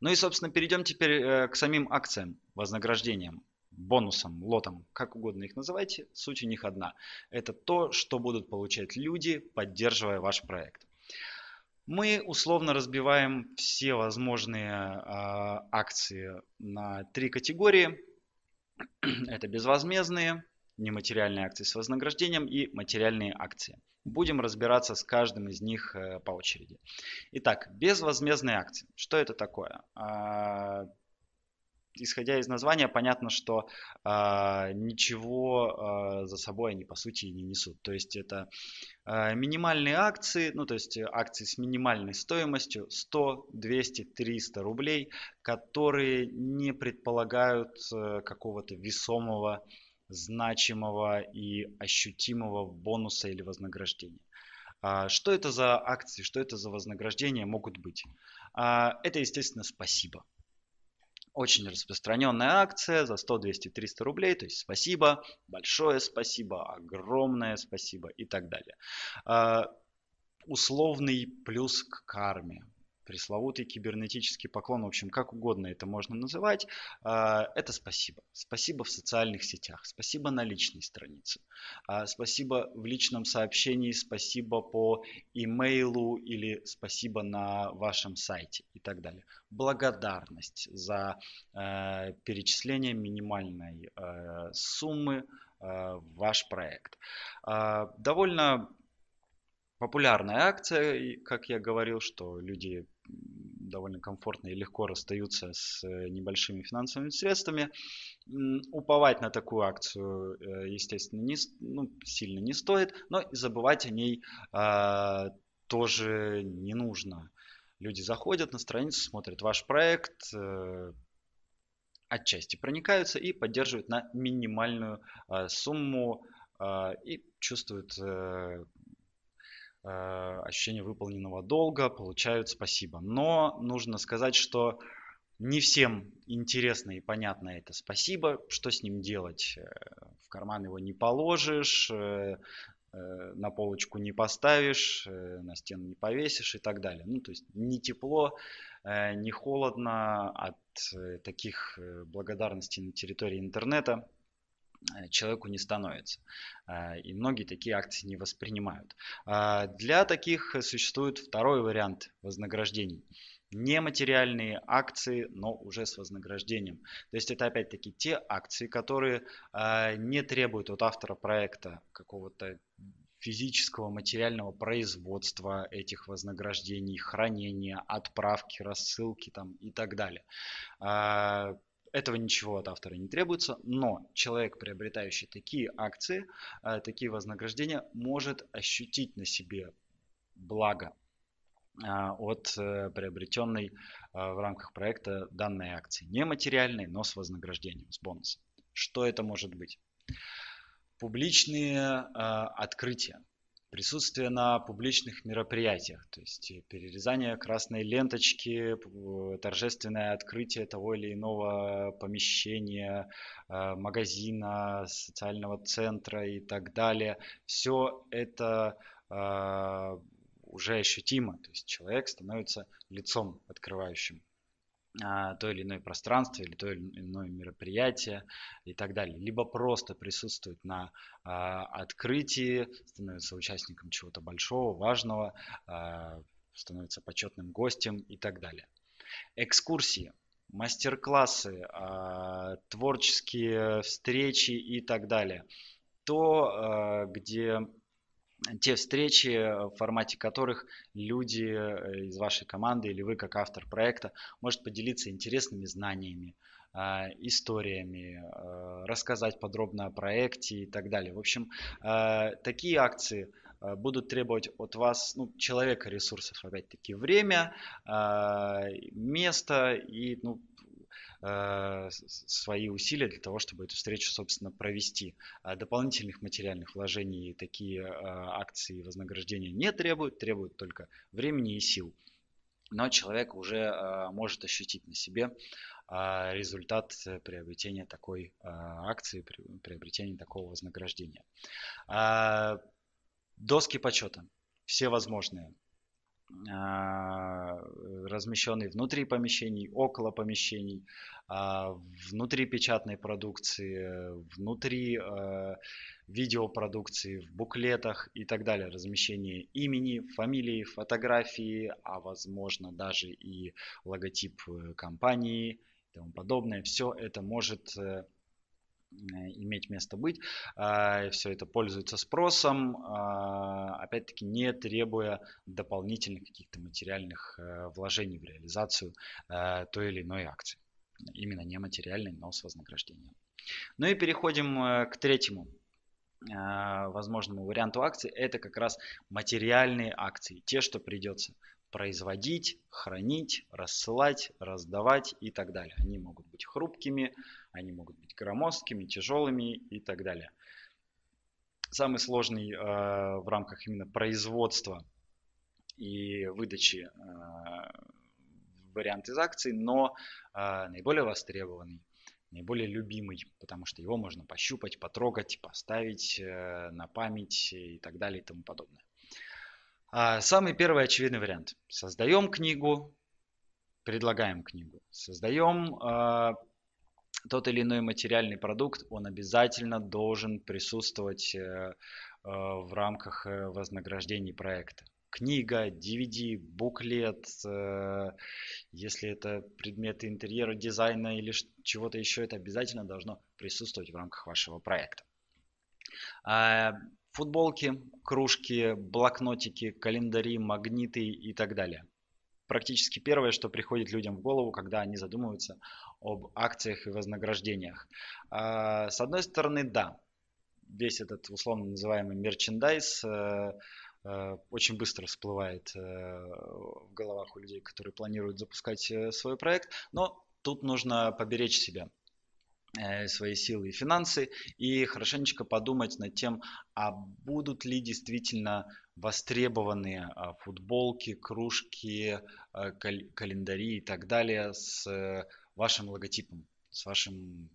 Ну и, собственно, перейдем теперь э, к самим акциям, вознаграждениям бонусом, лотом, как угодно их называйте, суть у них одна. Это то, что будут получать люди, поддерживая ваш проект. Мы условно разбиваем все возможные э, акции на три категории. Это безвозмездные, нематериальные акции с вознаграждением и материальные акции. Будем разбираться с каждым из них э, по очереди. Итак, безвозмездные акции. Что это такое? А, исходя из названия, понятно, что э, ничего э, за собой они по сути не несут. То есть это э, минимальные акции, ну то есть акции с минимальной стоимостью 100, 200, 300 рублей, которые не предполагают э, какого-то весомого, значимого и ощутимого бонуса или вознаграждения. Что это за акции, что это за вознаграждения могут быть? Это, естественно, спасибо. Очень распространенная акция за 100, 200, 300 рублей. То есть спасибо, большое спасибо, огромное спасибо и так далее. А, условный плюс к карме пресловутый кибернетический поклон, в общем, как угодно это можно называть, а, это спасибо. Спасибо в социальных сетях, спасибо на личной странице, а, спасибо в личном сообщении, спасибо по имейлу или спасибо на вашем сайте и так далее. Благодарность за а, перечисление минимальной суммы в ваш проект. Довольно популярная акция, как я говорил, что люди довольно комфортно и легко расстаются с э, небольшими финансовыми средствами. Уповать на такую акцию, э, естественно, не, ну, сильно не стоит, но и забывать о ней э, тоже не нужно. Люди заходят на страницу, смотрят ваш проект, э, отчасти проникаются и поддерживают на минимальную э, сумму а, и чувствуют э, Э, ощущение выполненного долга, получают спасибо. Но нужно сказать, что не всем интересно и понятно это спасибо, что с ним делать. Э, в карман его не положишь, э, на полочку не поставишь, на стену не повесишь и так далее. Ну, то есть не тепло, не холодно от таких благодарностей на территории интернета – Э, человеку не становится. Э, и многие такие акции не воспринимают. А, для таких существует второй вариант вознаграждений. Нематериальные акции, но уже с вознаграждением. То есть это опять-таки те акции, которые а, не требуют от автора проекта какого-то физического, материального производства этих вознаграждений, хранения, отправки, рассылки там, и так далее а, этого ничего от автора не требуется, но человек, приобретающий такие акции, э, такие вознаграждения, может ощутить на себе благо э, от э, приобретенной в рамках проекта данной акции. не Нематериальной, но с вознаграждением, с бонусом. Что это может быть? Публичные открытия присутствие на публичных мероприятиях, то есть э, перерезание красной ленточки, э, торжественное открытие того или иного помещения, э, магазина, социального центра и так далее. Все это уже ощутимо, то есть человек становится лицом открывающим а, то или иное пространство или то или иное мероприятие и так далее. Либо просто присутствует на а, открытии, становится участником чего-то большого, важного, а, становится почетным гостем и так далее. Экскурсии, мастер-классы, а, творческие встречи и так далее. То, а, где те встречи, э, в формате которых люди э, из вашей команды или вы как автор проекта может поделиться интересными знаниями, э, историями, рассказать подробно о проекте и так далее. В общем, такие акции будут требовать от вас, ну, человека ресурсов, опять-таки, время, место и, ну, Э, свои усилия для того, чтобы эту встречу, собственно, провести. А дополнительных материальных вложений такие э, акции вознаграждения не требуют, требуют только времени и сил. Но человек уже э, может ощутить на себе результат приобретения такой акции, приобретения такого вознаграждения. А, доски почета все возможные. А, размещенный внутри помещений, около помещений, а, внутри печатной продукции, внутри а, видеопродукции, в буклетах и так далее. Размещение имени, фамилии, фотографии, а возможно даже и логотип э, компании и тому подобное. Все это может э, Э, иметь место быть. А, Все это пользуется спросом, а, опять-таки не требуя дополнительных каких-то материальных э, вложений в реализацию э, той или иной акции. Именно не материальной, но с вознаграждением. Ну и переходим к третьему возможному варианту акций. Это как раз материальные акции, те, что придется производить, хранить, рассылать, раздавать и так далее. Они могут быть хрупкими, они могут быть громоздкими, тяжелыми и так далее. Самый сложный э, в рамках именно производства и выдачи э, вариант из акций, но э, наиболее востребованный, наиболее любимый, потому что его можно пощупать, потрогать, поставить э, на память и так далее и тому подобное. А, самый первый очевидный вариант. Создаем книгу, предлагаем книгу. Создаем э, а, тот или иной материальный продукт, он обязательно должен присутствовать э, э, в рамках э, вознаграждений проекта. Книга, DVD, буклет, э, если это предметы интерьера, дизайна или чего-то еще, это обязательно должно присутствовать в рамках вашего проекта. А, Футболки, кружки, блокнотики, календари, магниты и так далее. Практически первое, что приходит людям в голову, когда они задумываются об акциях и вознаграждениях. А, с одной стороны, да, весь этот условно называемый мерчендайз э, э, очень быстро всплывает э, в головах у людей, которые планируют запускать свой проект, но тут нужно поберечь себя. Э, свои силы и финансы и хорошенечко подумать над тем, а будут ли действительно востребованы а, футболки, кружки, а, календари и так далее с э, вашим логотипом, с вашим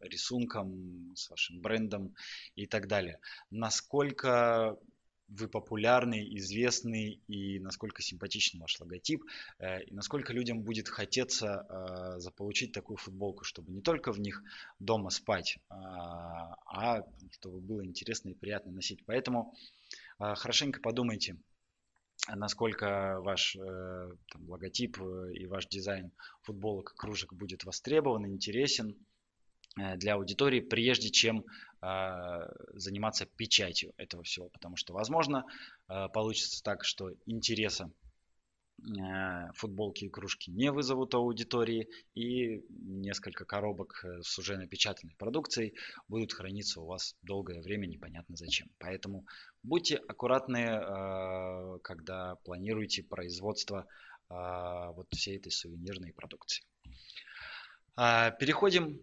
рисунком, с вашим брендом и так далее. Насколько вы популярный, известный и насколько симпатичен ваш логотип, э, и насколько людям будет хотеться э, заполучить такую футболку, чтобы не только в них дома спать, э, а чтобы было интересно и приятно носить. Поэтому хорошенько подумайте, насколько ваш там, логотип и ваш дизайн футболок, кружек будет востребован, интересен для аудитории, прежде чем а, заниматься печатью этого всего, потому что, возможно, а, получится так, что интереса а, футболки и кружки не вызовут аудитории, и несколько коробок э, с уже напечатанной продукцией будут храниться у вас долгое время, непонятно зачем. Поэтому будьте аккуратны, когда планируете производство вот всей этой сувенирной продукции. Переходим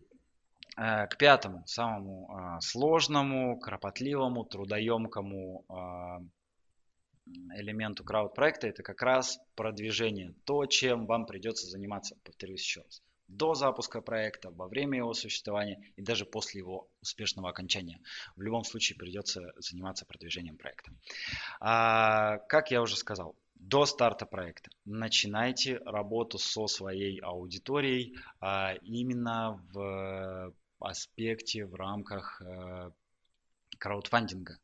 Э, к пятому, самому э, сложному, кропотливому, трудоемкому э, элементу крауд-проекта это как раз продвижение, то, чем вам придется заниматься, повторюсь еще раз, до запуска проекта, во время его существования и даже после его успешного окончания. В любом случае придется заниматься продвижением проекта. А, как я уже сказал, до старта проекта начинайте работу со своей аудиторией а, именно в аспекте в рамках э, краудфандинга.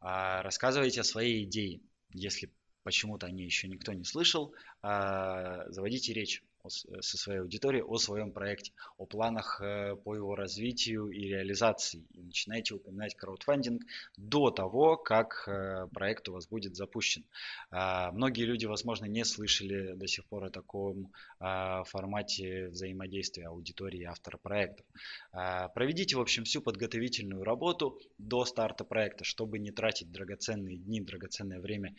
А, рассказывайте о своей идее. Если почему-то о ней еще никто не слышал, а, заводите речь. Э, со своей аудиторией о своем проекте, о планах э, по его развитию и реализации. И начинайте упоминать краудфандинг до того, как э, проект у вас будет запущен. А, многие люди, возможно, не слышали до сих пор о таком а, формате взаимодействия аудитории и автора проектов. А, проведите, в общем, всю подготовительную работу до старта проекта, чтобы не тратить драгоценные дни, драгоценное время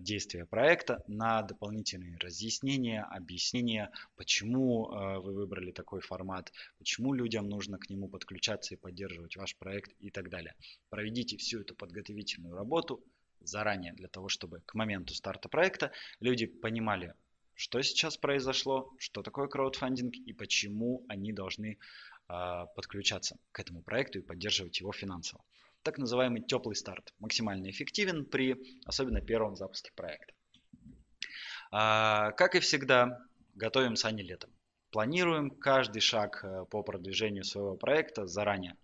действия проекта на дополнительные разъяснения, объяснения объяснение, почему э, вы выбрали такой формат, почему людям нужно к нему подключаться и поддерживать ваш проект и так далее. Проведите всю эту подготовительную работу заранее для того, чтобы к моменту старта проекта люди понимали, что сейчас произошло, что такое краудфандинг и почему они должны э, подключаться к этому проекту и поддерживать его финансово. Так называемый теплый старт максимально эффективен при особенно первом запуске проекта. А, как и всегда, готовим сани летом. Планируем каждый шаг э, по продвижению своего проекта заранее.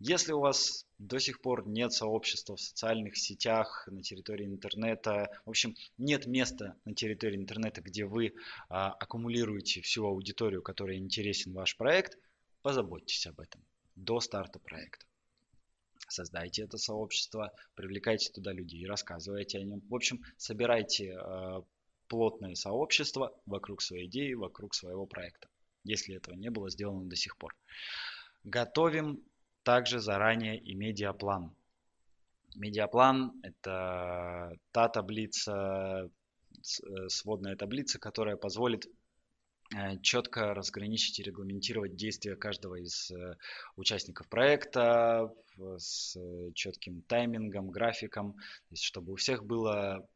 Если у вас до сих пор нет сообщества в социальных сетях, на территории интернета, в общем, нет места на территории интернета, где вы а, аккумулируете всю аудиторию, которой интересен ваш проект, позаботьтесь об этом до старта проекта. Создайте это сообщество, привлекайте туда людей, рассказывайте о нем. В общем, собирайте э, плотное сообщество вокруг своей идеи, вокруг своего проекта, если этого не было сделано до сих пор. Готовим также заранее и медиаплан. Медиаплан – это та таблица, э, сводная таблица, которая позволит э, четко разграничить и регламентировать действия каждого из э, участников проекта с четким таймингом, графиком, чтобы у всех было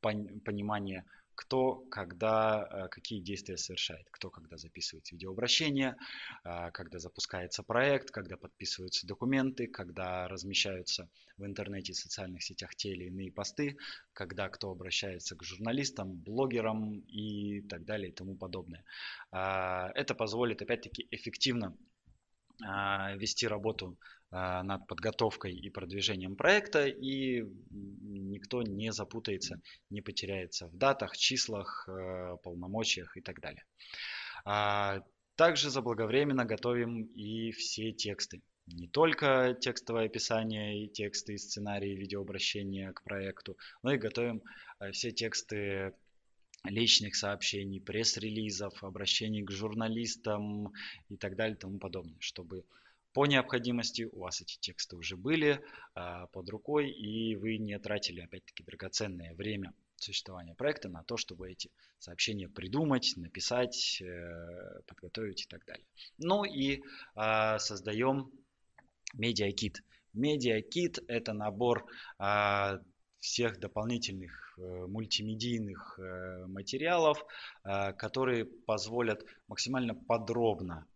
понимание кто когда э, какие действия совершает, кто когда записывает видеообращение, а, когда запускается проект, когда подписываются документы, когда размещаются в интернете и социальных сетях те или иные посты, когда кто обращается к журналистам, блогерам и так далее и тому подобное. А, это позволит опять-таки эффективно а, вести работу а, над подготовкой и продвижением проекта, и никто не запутается, не потеряется в датах, числах, э, полномочиях и так далее. А, также заблаговременно готовим и все тексты. Не только текстовое описание и тексты и сценарии видеообращения к проекту, но и готовим э, все тексты личных сообщений, пресс-релизов, обращений к журналистам и так далее и тому подобное, чтобы по необходимости у вас эти тексты уже были а, под рукой и вы не тратили опять-таки драгоценное время существования проекта на то, чтобы эти сообщения придумать, написать, э, подготовить и так далее. Ну и э, создаем MediaKit. MediaKit – это набор э, всех дополнительных э, мультимедийных э, материалов, э, которые позволят максимально подробно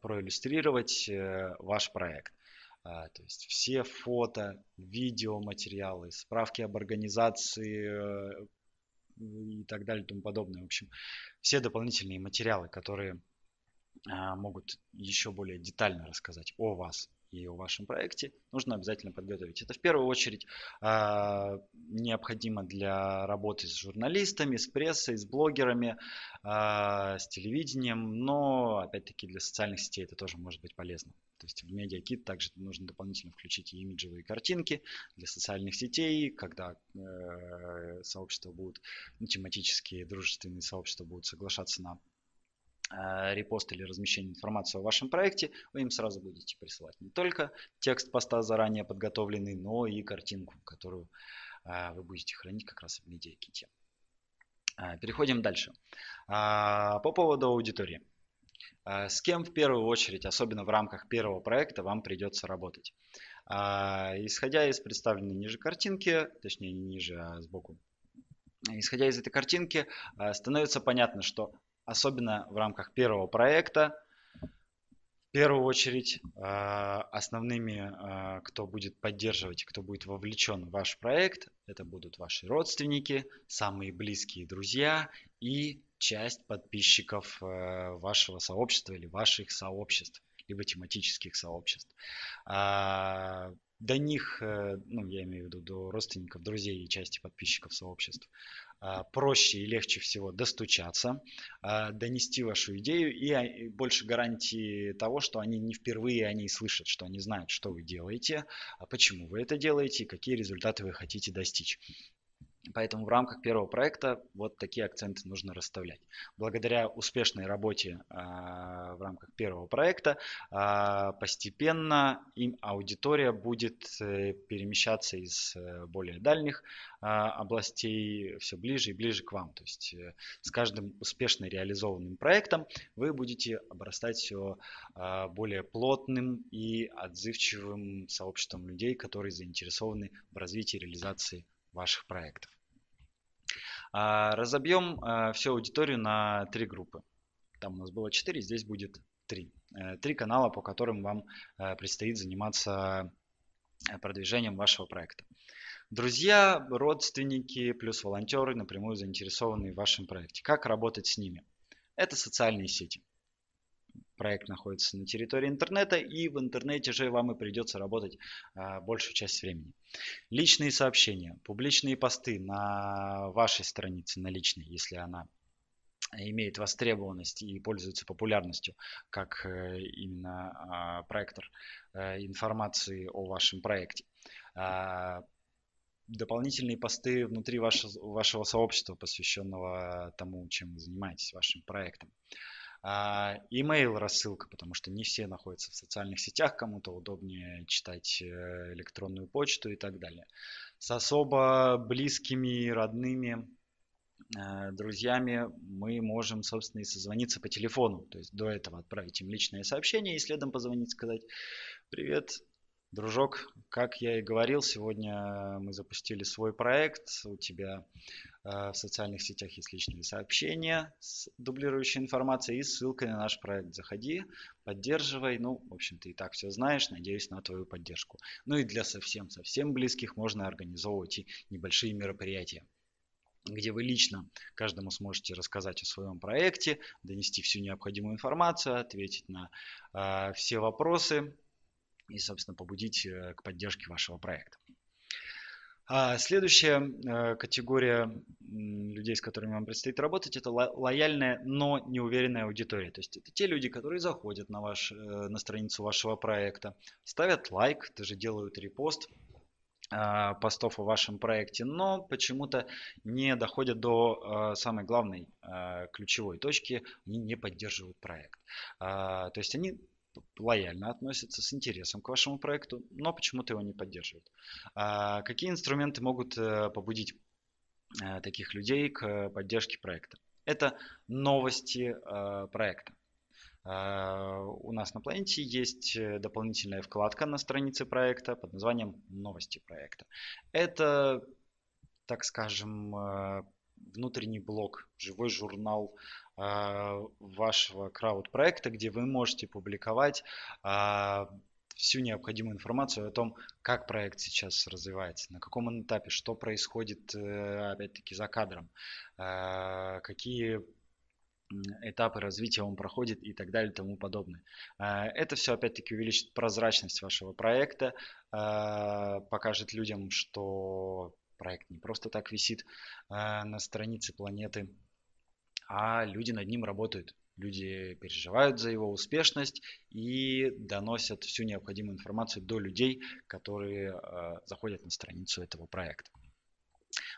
проиллюстрировать ваш проект. То есть все фото, видеоматериалы, справки об организации и так далее и тому подобное. В общем, все дополнительные материалы, которые могут еще более детально рассказать о вас, и о вашем проекте, нужно обязательно подготовить. Это в первую очередь а, необходимо для работы с журналистами, с прессой, с блогерами, а, с телевидением, но опять-таки для социальных сетей это тоже может быть полезно. То есть в MediaKit также нужно дополнительно включить и имиджевые картинки для социальных сетей, когда э, сообщества будут, ну, тематические дружественные сообщества будут соглашаться на Э, репост или размещение информации о вашем проекте, вы им сразу будете присылать не только текст поста заранее подготовленный, но и картинку, которую э, вы будете хранить как раз в медиаките. тем. Э, переходим дальше. По поводу аудитории. С кем в первую очередь, особенно в рамках первого проекта, вам придется работать? Исходя из представленной ниже картинки, точнее ниже, а сбоку, исходя из этой картинки, становится понятно, что особенно в рамках первого проекта. В первую очередь а, основными, а, кто будет поддерживать, кто будет вовлечен в ваш проект, это будут ваши родственники, самые близкие друзья и часть подписчиков а, вашего сообщества или ваших сообществ, либо тематических сообществ. До них, э, ну я имею в виду до родственников, друзей и части подписчиков сообществ, а, проще и легче всего достучаться, а, донести вашу идею а, и больше гарантии того, что они не впервые они слышат, что они знают, что вы делаете, почему вы это делаете и какие результаты вы хотите достичь. Поэтому в рамках первого проекта вот такие акценты нужно расставлять. Благодаря успешной работе э, в рамках первого проекта э, постепенно им аудитория будет э, перемещаться из э, более дальних а, областей все ближе и ближе к вам. То есть э, с каждым успешно реализованным проектом вы будете обрастать все более плотным и отзывчивым сообществом людей, которые заинтересованы в развитии реализации ваших проектов. А, разобьем а, всю аудиторию на три группы. Там у нас было четыре, здесь будет три. Э, три канала, по которым вам э, предстоит заниматься э, продвижением вашего проекта. Друзья, родственники, плюс волонтеры, напрямую заинтересованные в вашем проекте. Как работать с ними? Это социальные сети проект находится на территории интернета, и в интернете же вам и придется работать а, большую часть времени. Личные сообщения, публичные посты на вашей странице, на личной, если она имеет востребованность и пользуется популярностью, как э, именно а, проектор э, информации о вашем проекте. А, дополнительные посты внутри вашего, вашего сообщества, посвященного тому, чем вы занимаетесь, вашим проектом. Имейл а, рассылка, потому что не все находятся в социальных сетях, кому-то удобнее читать э, электронную почту и так далее. С особо близкими, родными, э, друзьями мы можем, собственно, и созвониться по телефону. То есть до этого отправить им личное сообщение и следом позвонить, сказать «Привет, дружок, как я и говорил, сегодня мы запустили свой проект, у тебя Э, в социальных сетях есть личные сообщения с дублирующей информацией и ссылкой на наш проект. Заходи, поддерживай. Ну, в общем, ты и так все знаешь. Надеюсь на твою поддержку. Ну и для совсем-совсем близких можно организовывать и небольшие мероприятия где вы лично каждому сможете рассказать о своем проекте, донести всю необходимую информацию, ответить на э, все вопросы и, собственно, побудить э, к поддержке вашего проекта. А, следующая э, категория людей, с которыми вам предстоит работать, это лояльная, но неуверенная аудитория. То есть это те люди, которые заходят на, ваш, э, на страницу вашего проекта, ставят лайк, даже делают репост э, постов о вашем проекте, но почему-то не доходят до самой главной ключевой точки, они не поддерживают проект. А, то есть они лояльно относится, с интересом к вашему проекту, но почему-то его не поддерживает. А какие инструменты могут э, побудить э, таких людей к поддержке проекта? Это новости э, проекта. У нас на планете есть дополнительная вкладка на странице проекта под названием «Новости проекта». Это, так скажем, внутренний блог, живой журнал а, вашего крауд-проекта, где вы можете публиковать а, всю необходимую информацию о том, как проект сейчас развивается, на каком он этапе, что происходит, э, опять-таки, за кадром, а, какие этапы развития он проходит и так далее и тому подобное. Это все опять-таки увеличит прозрачность вашего проекта, покажет людям, что проект не просто так висит на странице планеты а люди над ним работают. Люди переживают за его успешность и доносят всю необходимую информацию до людей, которые э, заходят на страницу этого проекта.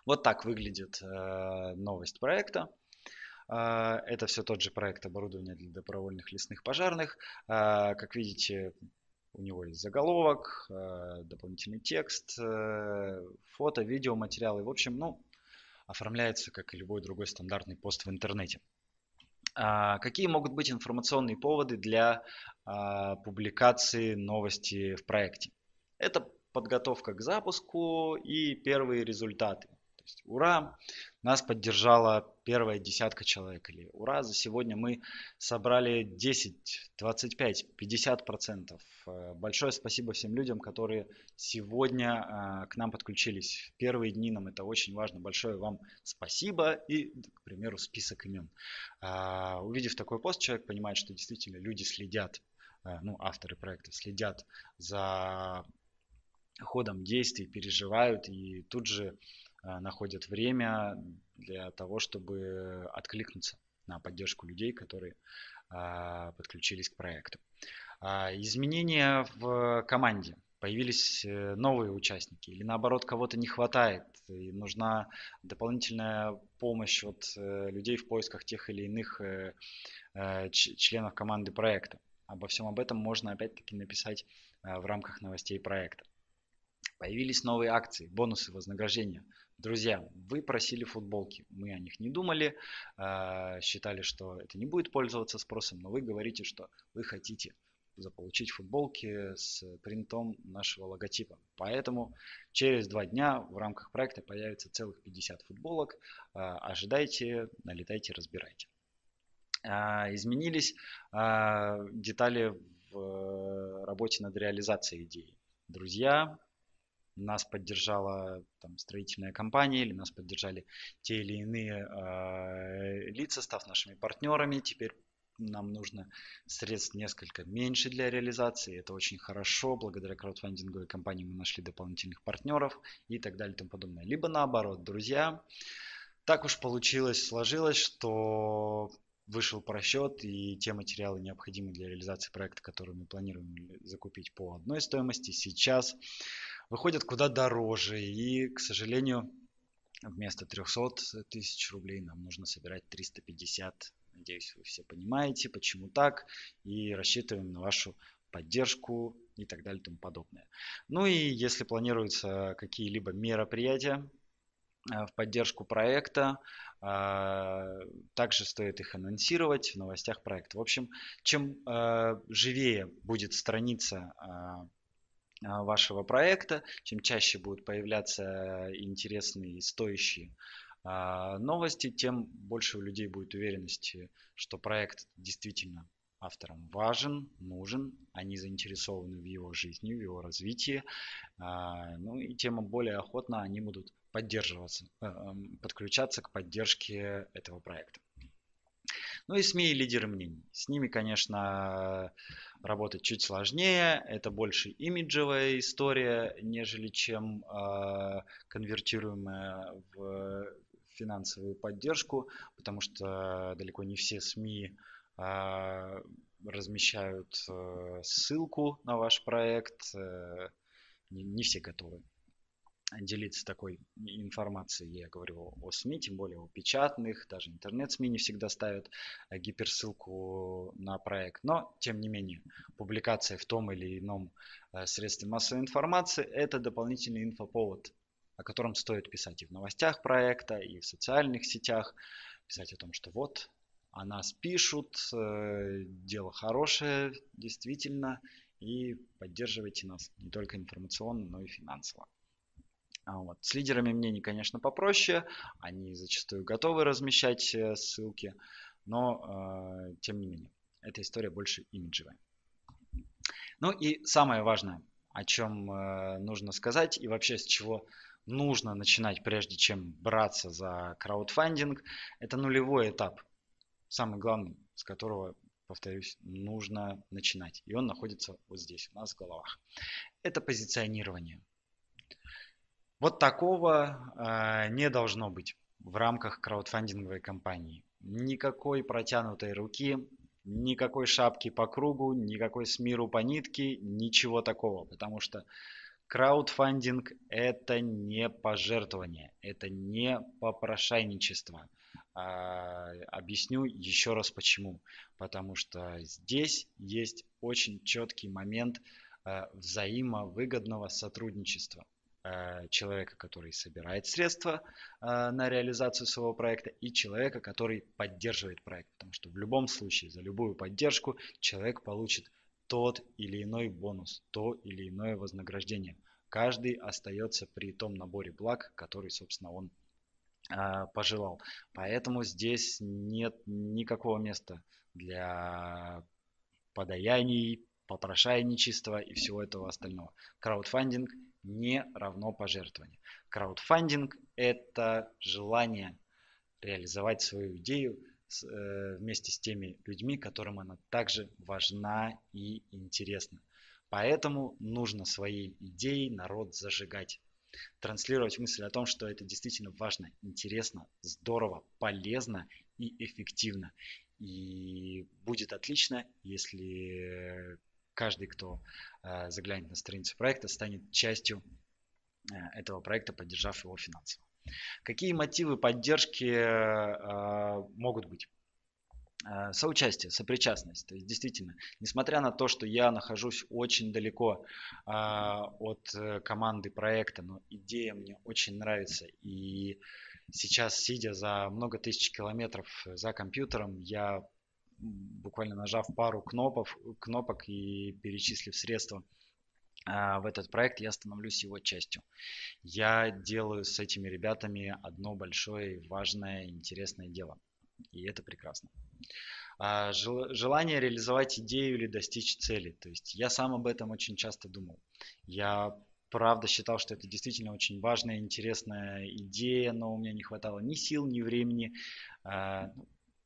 Вот так выглядит э, новость проекта. Э, это все тот же проект оборудования для добровольных лесных пожарных. Э, как видите, у него есть заголовок, э, дополнительный текст, э, фото, видео материалы В общем, ну, оформляется, как и любой другой стандартный пост в интернете. А, какие могут быть информационные поводы для а, публикации новости в проекте? Это подготовка к запуску и первые результаты. То есть ура, нас поддержала первая десятка человек. Или ура, за сегодня мы собрали 10, 25, 50 процентов. Э, большое спасибо всем людям, которые сегодня э, к нам подключились. В первые дни нам это очень важно. Большое вам спасибо и, к примеру, список имен. Э, увидев такой пост, человек понимает, что действительно люди следят ну, авторы проекта следят за ходом действий, переживают и тут же Э, находят время для того, чтобы откликнуться на поддержку людей, которые а, подключились к проекту. А, изменения в команде. Появились э, новые участники или наоборот кого-то не хватает и нужна дополнительная помощь от э, людей в поисках тех или иных членов команды проекта. Обо всем об этом можно опять-таки написать в рамках новостей проекта. Появились новые акции, бонусы, вознаграждения. Друзья, вы просили футболки, мы о них не думали, а, считали, что это не будет пользоваться спросом, но вы говорите, что вы хотите заполучить футболки с принтом нашего логотипа. Поэтому через два дня в рамках проекта появится целых 50 футболок. А, ожидайте, налетайте, разбирайте. А, изменились детали в э, работе над реализацией идеи. Друзья, нас поддержала там, строительная компания или нас поддержали те или иные э, лица, став нашими партнерами. Теперь нам нужно средств несколько меньше для реализации. Это очень хорошо. Благодаря краудфандинговой компании мы нашли дополнительных партнеров и так далее и тому подобное. Либо наоборот, друзья. Так уж получилось, сложилось, что вышел просчет и те материалы, необходимые для реализации проекта, которые мы планируем закупить по одной стоимости, сейчас выходят куда дороже. И, к сожалению, вместо 300 тысяч рублей нам нужно собирать 350. Надеюсь, вы все понимаете, почему так. И рассчитываем на вашу поддержку и так далее и тому подобное. Ну и если планируются какие-либо мероприятия э, в поддержку проекта, э, также стоит их анонсировать в новостях проекта. В общем, чем э, живее будет страница а, вашего проекта, чем чаще будут появляться э, интересные и стоящие а, новости, тем больше у людей будет уверенности, что проект действительно авторам важен, нужен, они заинтересованы в его жизни, в его развитии, а, ну и тем более охотно они будут поддерживаться, э, эм, подключаться к поддержке этого проекта. Ну и СМИ и лидеры мнений. С ними, конечно, работать чуть сложнее. Это больше имиджевая история, нежели чем э, конвертируемая в финансовую поддержку, потому что далеко не все СМИ э, размещают э, ссылку на ваш проект. Э, не, не все готовы делиться такой информацией. Я говорю о СМИ, тем более о печатных, даже интернет-СМИ не всегда ставят э, гиперссылку на проект. Но, тем не менее, публикация в том или ином э, средстве массовой информации – это дополнительный инфоповод, о котором стоит писать и в новостях проекта, и в социальных сетях, писать о том, что вот о нас пишут, э, дело хорошее, действительно, и поддерживайте нас не только информационно, но и финансово. А вот. С лидерами мнений, конечно, попроще. Они зачастую готовы размещать э, ссылки, но э, тем не менее, эта история больше имиджевая. Ну и самое важное, о чем э, нужно сказать и вообще с чего нужно начинать, прежде чем браться за краудфандинг, это нулевой этап, самый главный, с которого повторюсь, нужно начинать. И он находится вот здесь, у нас в головах. Это позиционирование. Вот такого э, не должно быть в рамках краудфандинговой кампании. Никакой протянутой руки, никакой шапки по кругу, никакой с миру по нитке, ничего такого. Потому что краудфандинг – это не пожертвование, это не попрошайничество. А, объясню еще раз почему. Потому что здесь есть очень четкий момент а, взаимовыгодного сотрудничества. Э, человека, который собирает средства э, на реализацию своего проекта и человека, который поддерживает проект. Потому что в любом случае за любую поддержку человек получит тот или иной бонус, то или иное вознаграждение. Каждый остается при том наборе благ, который, собственно, он э, пожелал. Поэтому здесь нет никакого места для подаяний, попрошайничества и всего этого остального. Краудфандинг не равно пожертвование. Краудфандинг – это желание реализовать свою идею э, вместе с теми людьми, которым она также важна и интересна. Поэтому нужно своей идеей народ зажигать. Транслировать мысль о том, что это действительно важно, интересно, здорово, полезно и эффективно. И будет отлично, если Каждый, кто э, заглянет на страницу проекта, станет частью э, этого проекта, поддержав его финансово. Какие мотивы поддержки э, могут быть? Соучастие, сопричастность. То есть действительно, несмотря на то, что я нахожусь очень далеко от команды проекта, но идея мне очень нравится. И сейчас, сидя за много тысяч километров за компьютером, я буквально нажав пару кнопов, кнопок и перечислив средства а, в этот проект, я становлюсь его частью. Я делаю с этими ребятами одно большое, важное, интересное дело. И это прекрасно. А, желание реализовать идею или достичь цели. То есть я сам об этом очень часто думал. Я правда считал, что это действительно очень важная, интересная идея, но у меня не хватало ни сил, ни времени. А,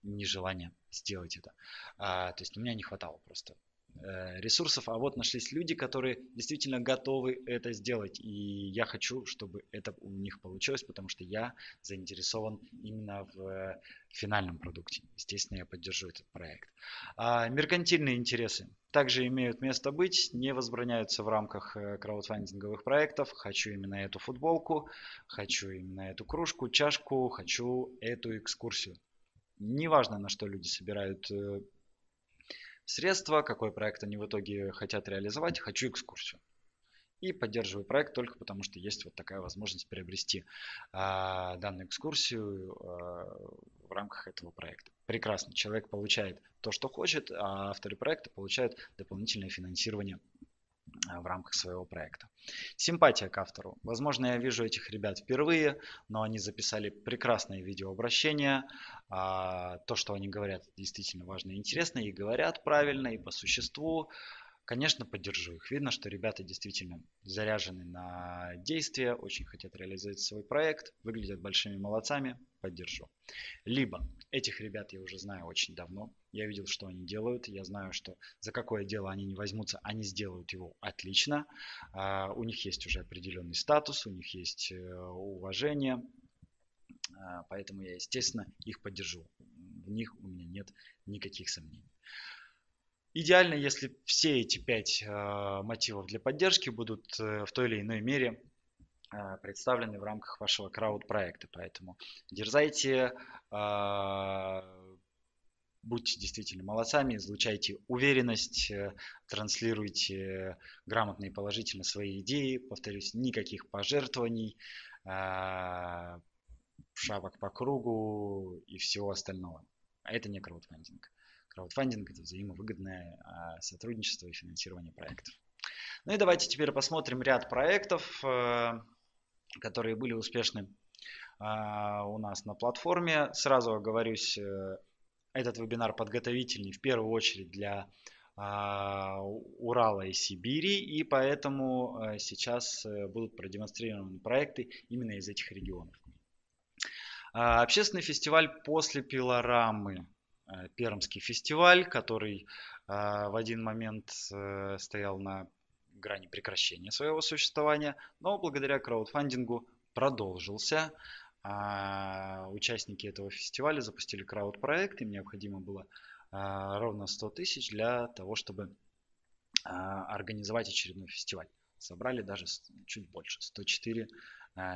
нежелание сделать это. А, то есть у меня не хватало просто э, ресурсов, а вот нашлись люди, которые действительно готовы это сделать. И я хочу, чтобы это у них получилось, потому что я заинтересован именно в э, финальном продукте. Естественно, я поддержу этот проект. А меркантильные интересы также имеют место быть, не возбраняются в рамках э, краудфандинговых проектов. Хочу именно эту футболку, хочу именно эту кружку, чашку, хочу эту экскурсию неважно, на что люди собирают э, средства, какой проект они в итоге хотят реализовать, хочу экскурсию. И поддерживаю проект только потому, что есть вот такая возможность приобрести а, данную экскурсию а, в рамках этого проекта. Прекрасно, человек получает то, что хочет, а авторы проекта получают дополнительное финансирование Э, в рамках своего проекта. Симпатия к автору. Возможно, я вижу этих ребят впервые, но они записали прекрасное видеообращение. А, то, что они говорят, действительно важно и интересно, и говорят правильно, и по существу. Конечно, поддержу их. Видно, что ребята действительно заряжены на действия, очень хотят реализовать свой проект, выглядят большими молодцами поддержу. Либо этих ребят я уже знаю очень давно, я видел, что они делают, я знаю, что за какое дело они не возьмутся, они сделают его отлично. А, у них есть уже определенный статус, у них есть э, уважение, а, поэтому я, естественно, их поддержу. В них у меня нет никаких сомнений. Идеально, если все эти пять э, мотивов для поддержки будут э, в той или иной мере Э, представлены в рамках вашего крауд-проекта. Поэтому дерзайте, а, будьте действительно молодцами, излучайте уверенность, э, транслируйте грамотно и положительно свои идеи. Повторюсь, никаких пожертвований, а, шапок по кругу и всего остального. это не краудфандинг. Краудфандинг – это взаимовыгодное а, сотрудничество и финансирование проектов. Ну и давайте теперь посмотрим ряд проектов, э, которые были успешны а, у нас на платформе. Сразу оговорюсь, э, этот вебинар подготовительный в первую очередь для а, Урала и Сибири, и поэтому э, сейчас э, будут продемонстрированы проекты именно из этих регионов. А, общественный фестиваль после пилорамы. Пермский фестиваль, который в один момент стоял на грани прекращения своего существования, но благодаря краудфандингу продолжился. А, участники этого фестиваля запустили краудпроект, проект им необходимо было а, ровно 100 тысяч для того, чтобы а, организовать очередной фестиваль. Собрали даже чуть больше, 104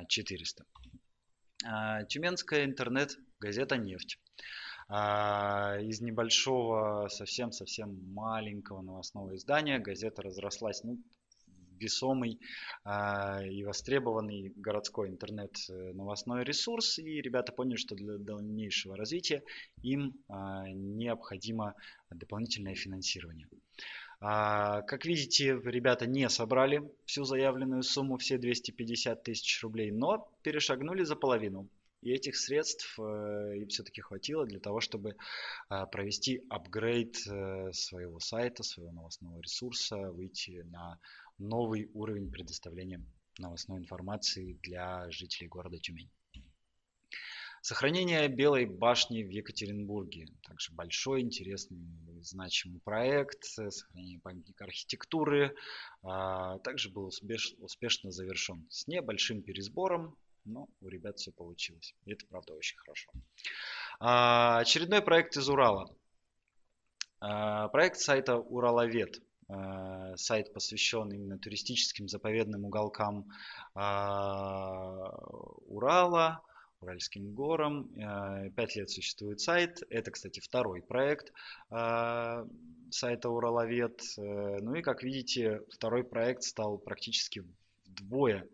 400. Тюменская интернет-газета «Нефть». А, из небольшого, совсем-совсем маленького новостного издания газета разрослась ну, весомый э, и востребованный городской интернет-новостной э, ресурс, и ребята поняли, что для дальнейшего развития им э, необходимо дополнительное финансирование. А, как видите, ребята не собрали всю заявленную сумму, все 250 тысяч рублей, но перешагнули за половину. И этих средств э, им все-таки хватило для того, чтобы а, провести апгрейд э, своего сайта, своего новостного ресурса, выйти на новый уровень предоставления новостной информации для жителей города Тюмень. Сохранение Белой башни в Екатеринбурге. Также большой, интересный, значимый проект. Э, сохранение памятника архитектуры. А, также был успешно завершен с небольшим пересбором но у ребят все получилось. И это, правда, очень хорошо. А, очередной проект из Урала. А, проект сайта «Ураловед» а, сайт посвящен именно туристическим заповедным уголкам а, Урала, Уральским горам. А, пять лет существует сайт. Это, кстати, второй проект сайта Ураловед. Э, ну и, как видите, второй проект стал практически вдвое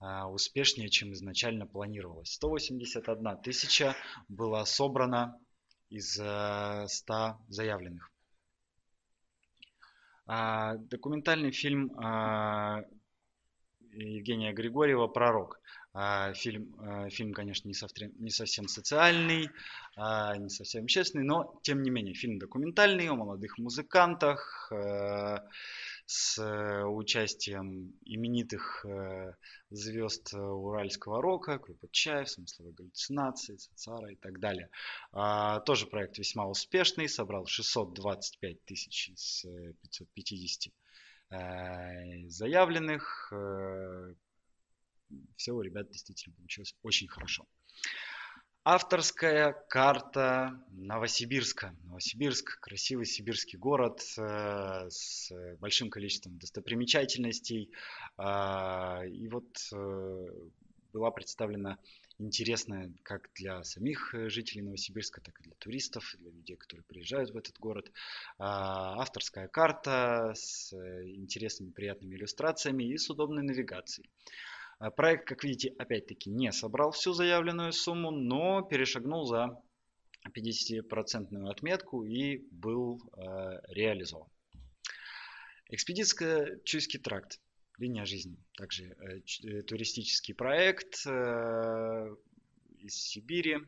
а, успешнее, чем изначально планировалось. 181 тысяча была собрана из 100 э, заявленных. А, документальный фильм а, Евгения Григорьева «Пророк». Фильм, э, фильм конечно, не, совсем, не совсем социальный, не совсем честный, но, тем не менее, фильм документальный о молодых музыкантах, э, с э, участием именитых э, звезд э, уральского рока, Крупотчаев, Смысловой галлюцинации, Сацара и так далее. А, тоже проект весьма успешный, собрал 625 тысяч из 550 заявленных. Все у ребят действительно получилось очень хорошо. Авторская карта Новосибирска. Новосибирск – красивый сибирский город э, с большим количеством достопримечательностей. А, и вот э, была представлена интересная как для самих жителей Новосибирска, так и для туристов, для людей, которые приезжают в этот город. А, авторская карта с интересными, приятными иллюстрациями и с удобной навигацией. А проект, как видите, опять-таки не собрал всю заявленную сумму, но перешагнул за 50% отметку и был э, реализован. Экспедиция Чуйский тракт. Линия жизни. Также э, э, туристический проект э, из Сибири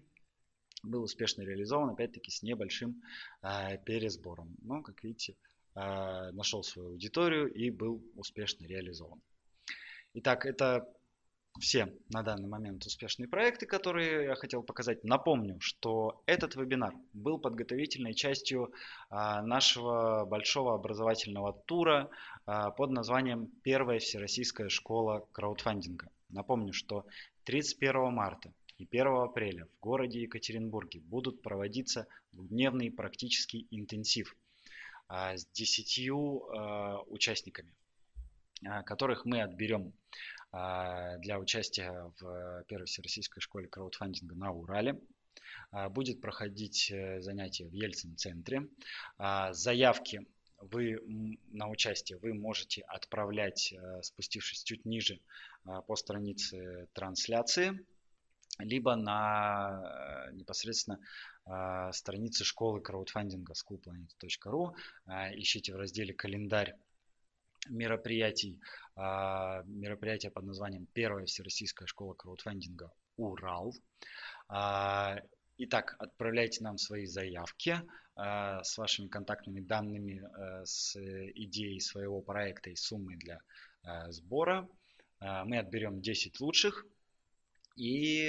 был успешно реализован, опять-таки, с небольшим э, пересбором. Но, как видите, э, нашел свою аудиторию и был успешно реализован. Итак, это все на данный момент успешные проекты, которые я хотел показать. Напомню, что этот вебинар был подготовительной частью а, нашего большого образовательного тура а, под названием «Первая всероссийская школа краудфандинга». Напомню, что 31 марта и 1 апреля в городе Екатеринбурге будут проводиться двухдневный практический интенсив а, с 10 участниками, которых мы отберем а, для участия в первой всероссийской школе краудфандинга на Урале. А, будет проходить э, занятие в Ельцин-центре. А, заявки вы на участие вы можете отправлять, э, спустившись чуть ниже э, по странице трансляции, либо на непосредственно странице школы краудфандинга schoolplanet.ru. Ищите в разделе «Календарь» мероприятий, а, мероприятие под названием «Первая всероссийская школа краудфандинга Урал». А, итак, отправляйте нам свои заявки а, с вашими контактными данными, с идеей своего проекта и суммой для сбора. мы отберем 10 лучших, и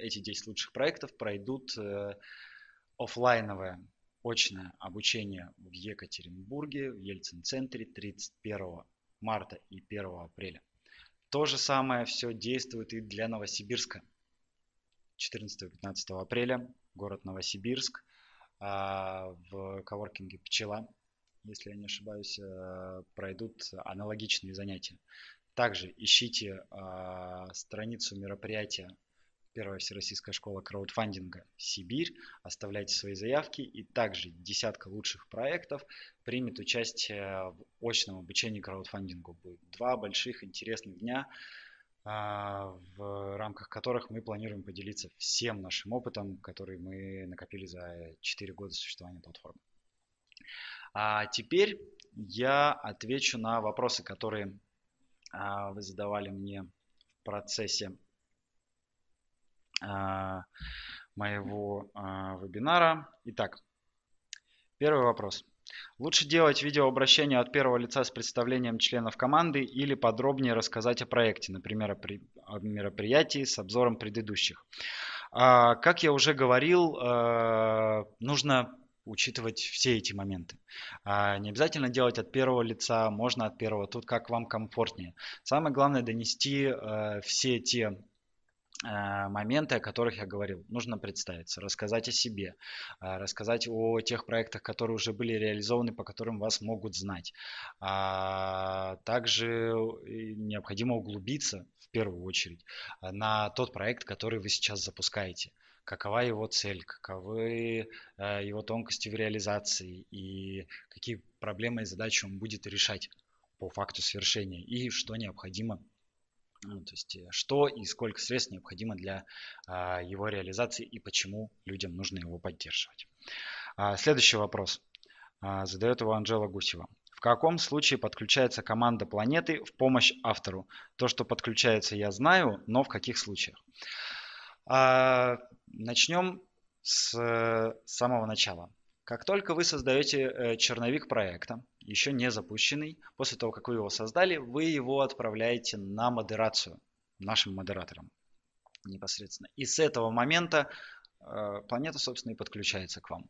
эти 10 лучших проектов пройдут э, офлайновое очное обучение в Екатеринбурге, в Ельцин-центре 31 марта и 1 апреля. То же самое все действует и для Новосибирска. 14-15 апреля, город Новосибирск, а, в коворкинге «Пчела», если я не ошибаюсь, э, пройдут аналогичные занятия. Также ищите а, страницу мероприятия Первая Всероссийская школа краудфандинга «Сибирь». Оставляйте свои заявки. И также десятка лучших проектов примет участие в очном обучении краудфандингу. Будет два больших интересных дня, а, в рамках которых мы планируем поделиться всем нашим опытом, который мы накопили за 4 года существования платформы. А теперь я отвечу на вопросы, которые а, вы задавали мне в процессе а, моего а, вебинара. Итак, первый вопрос. Лучше делать видеообращение от первого лица с представлением членов команды или подробнее рассказать о проекте, например, о мероприятии с обзором предыдущих. А, как я уже говорил, нужно учитывать все эти моменты. Не обязательно делать от первого лица, можно от первого, тут как вам комфортнее. Самое главное донести все те Э, моменты, о которых я говорил. Нужно представиться, рассказать о себе, э, рассказать о тех проектах, которые уже были реализованы, по которым вас могут знать. А, также необходимо углубиться в первую очередь э, на тот проект, который вы сейчас запускаете какова его цель, каковы его тонкости в реализации и какие проблемы и задачи он будет решать по факту свершения и что необходимо ну, то есть э, что и сколько средств необходимо для а, его реализации и почему людям нужно его поддерживать. А, следующий вопрос. А, задает его Анжела Гусева. В каком случае подключается команда планеты в помощь автору? То, что подключается, я знаю, но в каких случаях? А, начнем с э, самого начала. Как только вы создаете э, черновик проекта, еще не запущенный, после того, как вы его создали, вы его отправляете на модерацию нашим модераторам непосредственно. И с этого момента э, планета, собственно, и подключается к вам.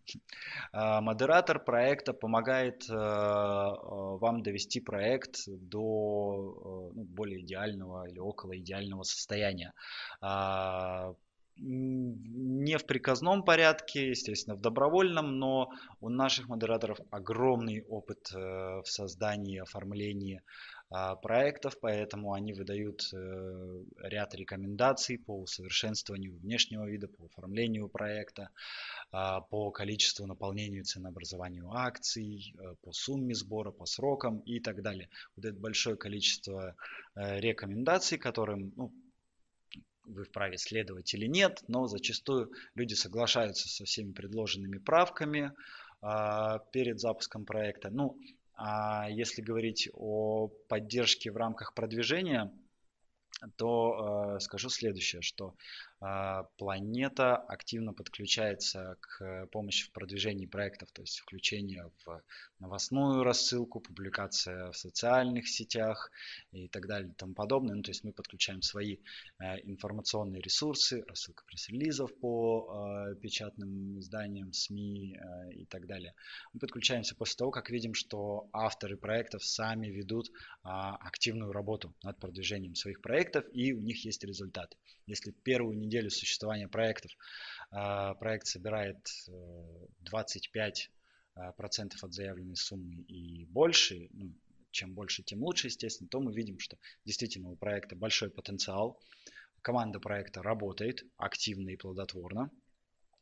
Э, модератор проекта помогает вам довести проект до ну, более идеального или около идеального состояния. А, не в приказном порядке, естественно, в добровольном, но у наших модераторов огромный опыт э, в создании, оформлении а, проектов, поэтому они выдают э, ряд рекомендаций по усовершенствованию внешнего вида, по оформлению проекта, а, по количеству наполнению ценообразованию акций, э, по сумме сбора, по срокам и так далее. Вот это большое количество рекомендаций, которым ну, вы вправе следовать или нет, но зачастую люди соглашаются со всеми предложенными правками а, перед запуском проекта. Ну, а если говорить о поддержке в рамках продвижения, то а, скажу следующее, что а, планета активно подключается к помощи в продвижении проектов, то есть включение в новостную рассылку, публикация в социальных сетях и так далее и тому подобное. Ну, то есть мы подключаем свои э, информационные ресурсы, рассылка пресс-релизов по э, печатным изданиям, СМИ э, и так далее. Мы подключаемся после того, как видим, что авторы проектов сами ведут а, активную работу над продвижением своих проектов и у них есть результаты. Если первую неделю существования проектов. А, проект собирает 25 э, а, процентов от заявленной суммы и больше, ну, чем больше, тем лучше, естественно, то мы видим, что действительно у проекта большой потенциал, команда проекта работает активно и плодотворно,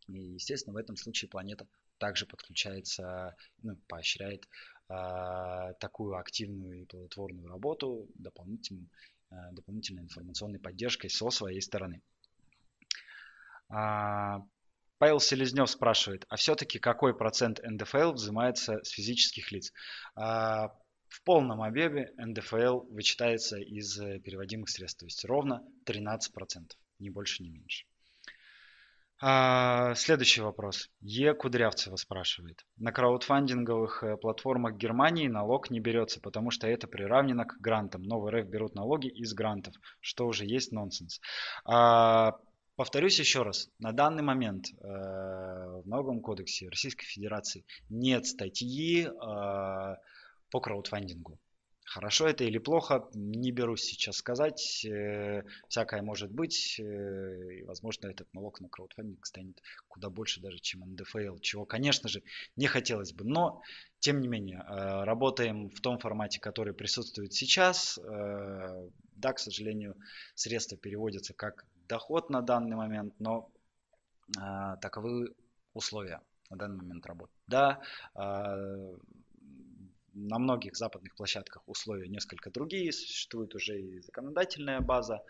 и, естественно, в этом случае планета также подключается, ну, поощряет э, такую активную и плодотворную работу дополнительной, дополнительной информационной поддержкой со своей стороны. А, Павел Селезнев спрашивает, а все-таки какой процент НДФЛ взимается с физических лиц? А, в полном объеме НДФЛ вычитается из э, переводимых средств, то есть ровно 13%, ни больше, ни меньше. А, Следующий вопрос. Е. Кудрявцева спрашивает. На краудфандинговых э, платформах Германии налог не берется, потому что это приравнено к грантам. Но в РФ берут налоги из грантов, что уже есть нонсенс. Повторюсь еще раз, на данный момент э, в Налоговом кодексе Российской Федерации нет статьи э, по краудфандингу. Хорошо это или плохо, не берусь сейчас сказать. Э, всякое может быть. Э, и, возможно, этот налог на краудфандинг станет куда больше даже, чем НДФЛ, чего, конечно же, не хотелось бы. Но, тем не менее, э, работаем в том формате, который присутствует сейчас. Э, да, к сожалению, средства переводятся как доход на данный момент, но э, таковы условия на данный момент работы. Да, э, на многих западных площадках условия несколько другие, существует уже и законодательная база,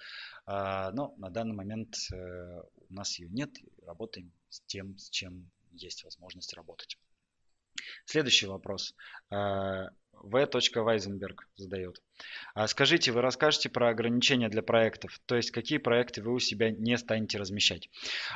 э, но на данный момент э, у нас ее нет, работаем с тем, с чем есть возможность работать. Следующий вопрос. В. Вайзенберг задает. А скажите, вы расскажете про ограничения для проектов, то есть какие проекты вы у себя не станете размещать?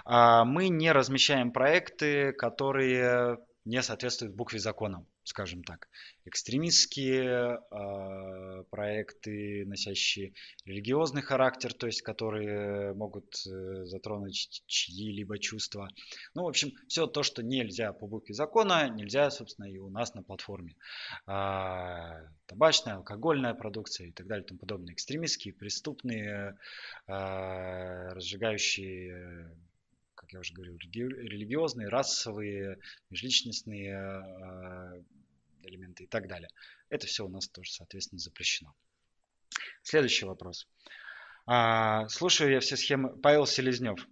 А мы не размещаем проекты, которые не соответствуют букве закона скажем так, экстремистские э, проекты, носящие религиозный характер, то есть которые могут э, затронуть чьи-либо чувства. Ну, в общем, все то, что нельзя по букве закона, нельзя, собственно, и у нас на платформе. Э, табачная, алкогольная продукция и так далее и тому подобное. Экстремистские, преступные, э, разжигающие как я уже говорил, религиозные, расовые, межличностные элементы и так далее. Это все у нас тоже, соответственно, запрещено. Следующий вопрос. А, слушаю я все схемы... Павел Селезнев.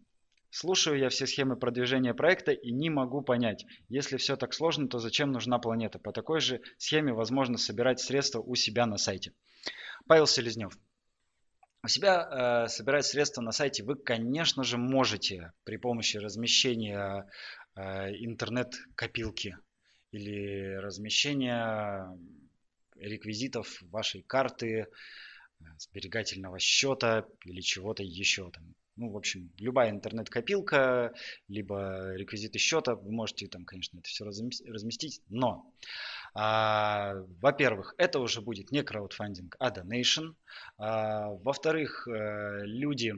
Слушаю я все схемы продвижения проекта и не могу понять, если все так сложно, то зачем нужна планета? По такой же схеме возможно собирать средства у себя на сайте. Павел Селезнев. У себя э, собирать средства на сайте вы, конечно же, можете при помощи размещения э, интернет-копилки или размещение реквизитов вашей карты, э, сберегательного счета или чего-то еще там. Ну, в общем, любая интернет-копилка, либо реквизиты счета, вы можете там, конечно, это все разместить, но, а, во-первых, это уже будет не краудфандинг, а донейшн. А, во-вторых, э, люди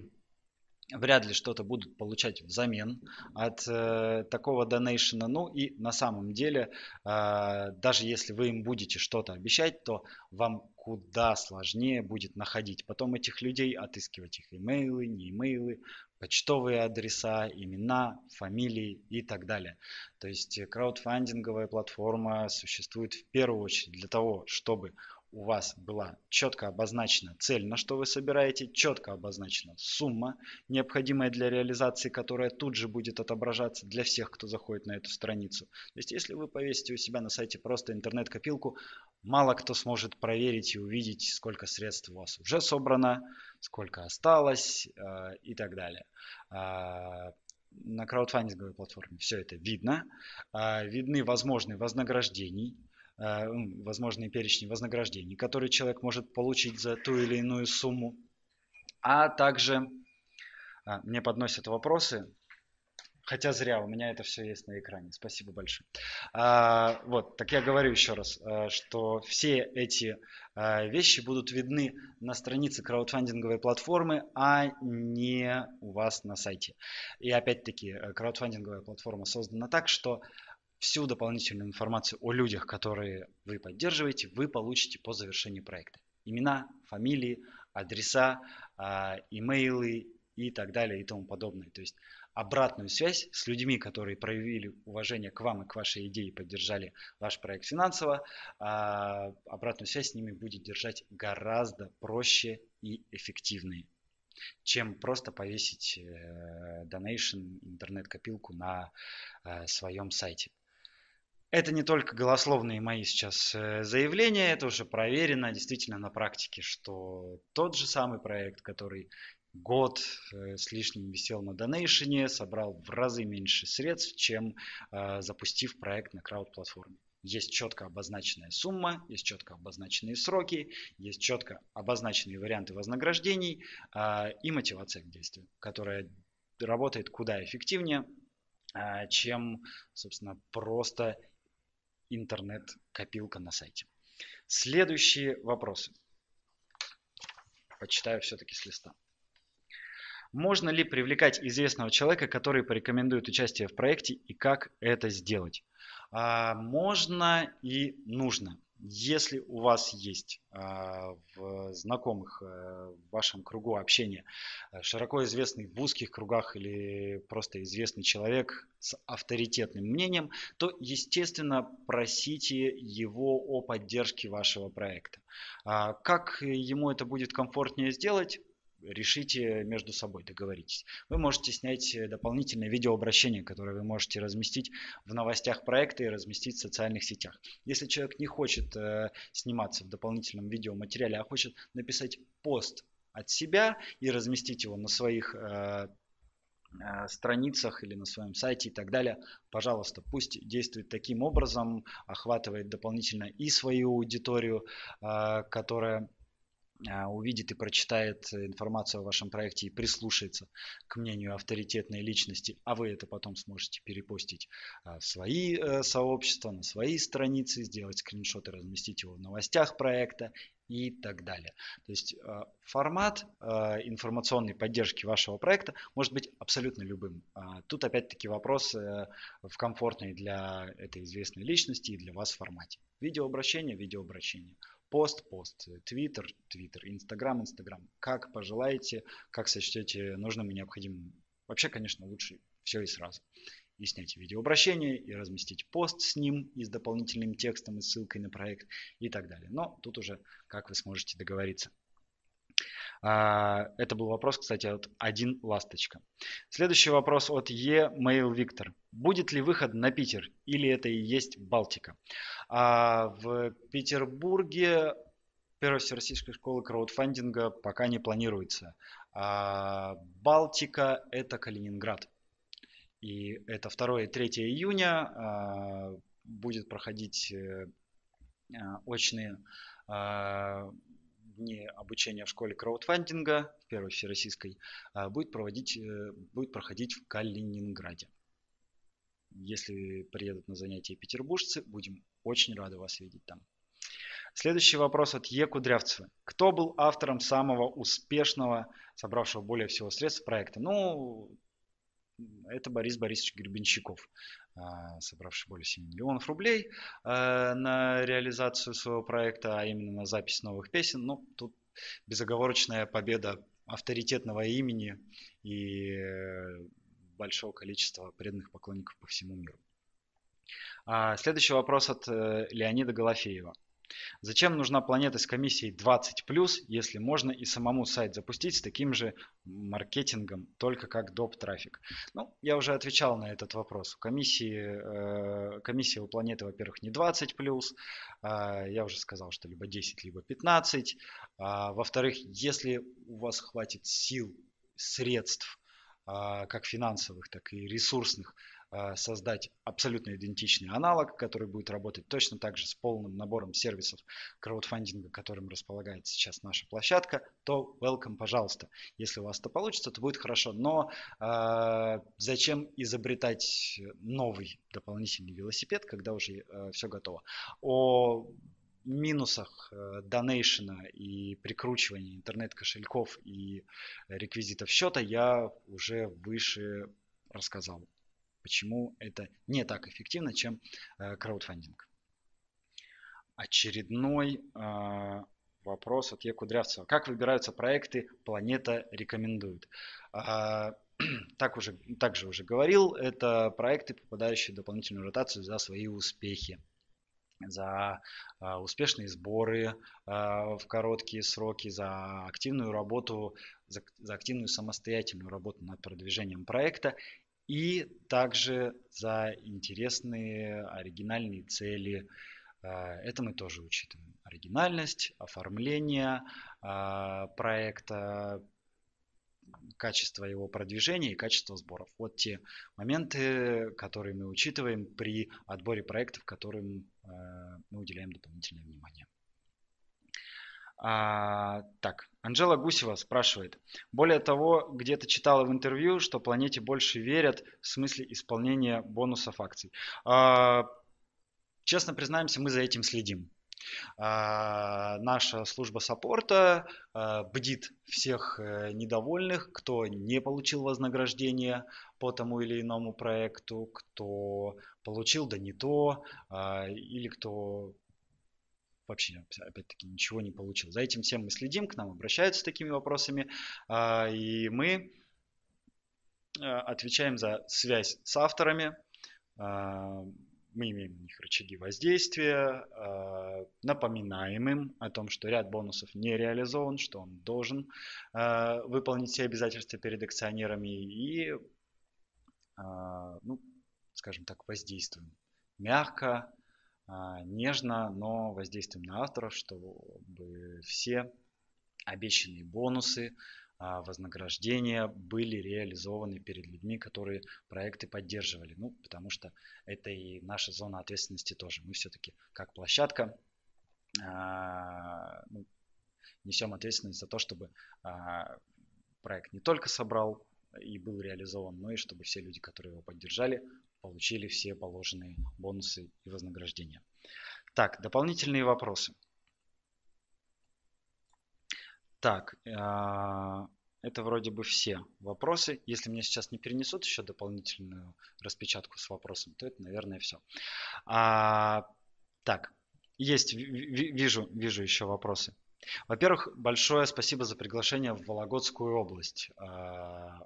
вряд ли что-то будут получать взамен от э, такого донейшена. Ну и на самом деле, э, даже если вы им будете что-то обещать, то вам куда сложнее будет находить потом этих людей, отыскивать их имейлы, не имейлы, почтовые адреса, имена, фамилии и так далее. То есть э, краудфандинговая платформа существует в первую очередь для того, чтобы у вас была четко обозначена цель, на что вы собираете, четко обозначена сумма, необходимая для реализации, которая тут же будет отображаться для всех, кто заходит на эту страницу. То есть, если вы повесите у себя на сайте просто интернет-копилку, мало кто сможет проверить и увидеть, сколько средств у вас уже собрано, сколько осталось э, и так далее а, на краудфандинговой платформе все это видно. А, видны возможные вознаграждения Э, возможные перечни вознаграждений, которые человек может получить за ту или иную сумму. А также а, мне подносят вопросы, Хотя зря, у меня это все есть на экране. Спасибо большое. А, вот, так я говорю еще раз, э, что все эти э, вещи будут видны на странице краудфандинговой платформы, а не у вас на сайте. И опять-таки, краудфандинговая платформа создана так, что Всю дополнительную информацию о людях, которые вы поддерживаете, вы получите по завершении проекта. Имена, фамилии, адреса, а, имейлы и так далее и тому подобное. То есть обратную связь с людьми, которые проявили уважение к вам и к вашей идее, поддержали ваш проект финансово, а, обратную связь с ними будет держать гораздо проще и эффективнее, чем просто повесить э, донейшн, интернет-копилку на э, своем сайте. Это не только голословные мои сейчас э, заявления, это уже проверено действительно на практике, что тот же самый проект, который год э, с лишним висел на донейшене, собрал в разы меньше средств, чем э, запустив проект на крауд-платформе. Есть четко обозначенная сумма, есть четко обозначенные сроки, есть четко обозначенные варианты вознаграждений а, и мотивация к действию, которая работает куда эффективнее, а, чем, собственно, просто интернет-копилка на сайте. Следующие вопросы. Почитаю все-таки с листа. Можно ли привлекать известного человека, который порекомендует участие в проекте, и как это сделать? А, можно и нужно. Если у вас есть а, в знакомых э, в вашем кругу общения э, широко известный в узких кругах или просто известный человек с авторитетным мнением, то, естественно, просите его о поддержке вашего проекта. А, как ему это будет комфортнее сделать, решите между собой, договоритесь. Вы можете снять э, дополнительное видеообращение, которое вы можете разместить в новостях проекта и разместить в социальных сетях. Если человек не хочет э, сниматься в дополнительном видеоматериале, а хочет написать пост от себя и разместить его на своих э, э страницах или на своем сайте и так далее, пожалуйста, пусть действует таким образом, охватывает дополнительно и свою аудиторию, э, которая а, увидит и прочитает информацию о вашем проекте и прислушается к мнению авторитетной личности, а вы это потом сможете перепостить а, в свои э, сообщества, на свои страницы, сделать скриншот и разместить его в новостях проекта и так далее. То есть э, формат э, информационной поддержки вашего проекта может быть абсолютно любым. А, тут опять-таки вопрос в комфортной для этой известной личности и для вас формате. Видеообращение, видеообращение пост, пост, твиттер, твиттер, инстаграм, инстаграм. Как пожелаете, как сочтете нужным и необходимым. Вообще, конечно, лучше все и сразу. И снять видеообращение, и разместить пост с ним, и с дополнительным текстом, и ссылкой на проект, и так далее. Но тут уже как вы сможете договориться. А, это был вопрос, кстати, от один Ласточка. Следующий вопрос от Е. Mail Виктор. Будет ли выход на Питер или это и есть Балтика? А, в Петербурге первой всероссийской школа краудфандинга пока не планируется. А, Балтика – это Калининград. И это 2 и 3 июня будет проходить э, очные дни обучения в школе краудфандинга, первой всероссийской, а, будет, проводить, э, будет проходить в Калининграде. Если приедут на занятия петербуржцы, будем очень рады вас видеть там. Следующий вопрос от Е. Кудрявцева. Кто был автором самого успешного, собравшего более всего средств проекта? Ну, это Борис Борисович Гребенщиков, а, собравший более 7 миллионов рублей а, на реализацию своего проекта, а именно на запись новых песен. Ну, тут безоговорочная победа авторитетного имени и э, большого количества преданных поклонников по всему миру. А, следующий вопрос от э, Леонида Голофеева. Зачем нужна планета с комиссией 20+, если можно и самому сайт запустить с таким же маркетингом, только как доп. трафик? Ну, я уже отвечал на этот вопрос. комиссии, э, комиссия у планеты, во-первых, не 20+, э, а, я уже сказал, что либо 10, либо 15. Э, а, во-вторых, если у вас хватит сил, средств, э, как финансовых, так и ресурсных, Э, создать абсолютно идентичный аналог, который будет работать точно так же с полным набором сервисов краудфандинга, которым располагает сейчас наша площадка, то welcome, пожалуйста. Если у вас это получится, то будет хорошо. Но э, зачем изобретать новый дополнительный велосипед, когда уже э, все готово? О минусах э, донейшена и прикручивания интернет-кошельков и реквизитов счета я уже выше рассказал почему это не так эффективно, чем э, краудфандинг. Очередной э, вопрос от Е. Кудрявцева. Как выбираются проекты «Планета рекомендует»? А, так уже, также уже говорил, это проекты, попадающие в дополнительную ротацию за свои успехи за э, успешные сборы в короткие сроки, за активную работу, за активную самостоятельную работу над продвижением проекта и также за интересные оригинальные цели. А, это мы тоже учитываем. Оригинальность, оформление а, проекта, качество его продвижения и качество сборов. Вот те моменты, которые мы учитываем при отборе проектов, которым а, мы уделяем дополнительное внимание. А, так, Анжела Гусева спрашивает. Более того, где-то читала в интервью, что планете больше верят в смысле исполнения бонусов акций. А, честно признаемся, мы за этим следим. А, наша служба саппорта а, бдит всех э, недовольных, кто не получил вознаграждение по тому или иному проекту, кто получил да не то, а, или кто вообще, опять-таки, ничего не получил. За этим всем мы следим, к нам обращаются с такими вопросами, а, и мы э, отвечаем за связь с авторами, а, мы имеем на них рычаги воздействия, а, напоминаем им о том, что ряд бонусов не реализован, что он должен выполнить все обязательства перед акционерами и, ну, скажем так, воздействуем мягко, а, нежно, но воздействием на авторов, чтобы все обещанные бонусы, а, вознаграждения были реализованы перед людьми, которые проекты поддерживали. Ну, потому что это и наша зона ответственности тоже. Мы все-таки как площадка а, ну, несем ответственность за то, чтобы проект не только собрал и был реализован, но и чтобы все люди, которые его поддержали, получили все положенные бонусы и вознаграждения. Так, дополнительные вопросы. Так, э, это вроде бы все вопросы. Если мне сейчас не перенесут еще дополнительную распечатку с вопросом, то это, наверное, все. А, так, есть, вижу, вижу еще вопросы. Во-первых, большое спасибо за приглашение в Вологодскую область. Э,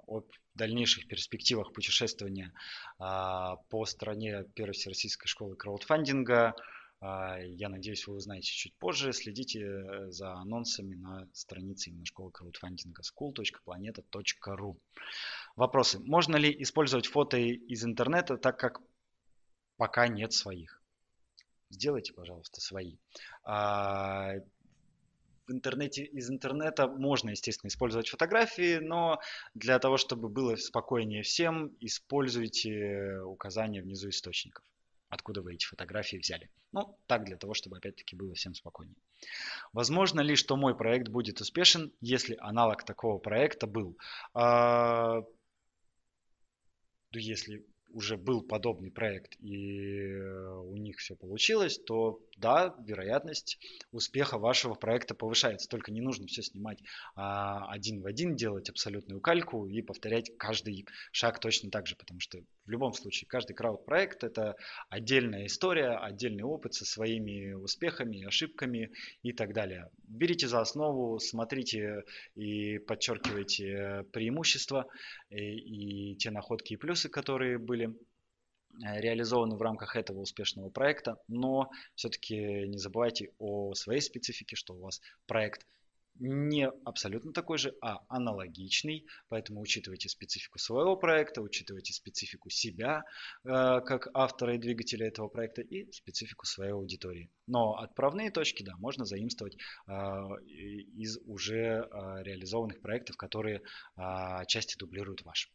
о дальнейших перспективах путешествования э, по стране Первой Всероссийской школы краудфандинга э, я надеюсь, вы узнаете чуть позже. Следите за анонсами на странице именно школы краудфандинга school.planeta.ru. Вопросы. Можно ли использовать фото из интернета, так как пока нет своих? Сделайте, пожалуйста, свои в интернете, из интернета можно, естественно, использовать фотографии, но для того, чтобы было спокойнее всем, используйте указания внизу источников откуда вы эти фотографии взяли. Ну, так для того, чтобы опять-таки было всем спокойнее. Возможно ли, что мой проект будет успешен, если аналог такого проекта был? А, ну, если уже был подобный проект и э, у них все получилось, то да, вероятность успеха вашего проекта повышается. Только не нужно все снимать а, один в один, делать абсолютную кальку и повторять каждый шаг точно так же, потому что в любом случае, каждый краудпроект это отдельная история, отдельный опыт со своими успехами, ошибками и так далее. Берите за основу, смотрите и подчеркивайте преимущества и, и те находки и плюсы, которые были э, реализованы в рамках этого успешного проекта, но все-таки не забывайте о своей специфике, что у вас проект – не абсолютно такой же, а аналогичный. Поэтому учитывайте специфику своего проекта, учитывайте специфику себя э, как автора и двигателя этого проекта и специфику своей аудитории. Но отправные точки, да, можно заимствовать а, из уже а, реализованных проектов, которые а, части дублируют ваш.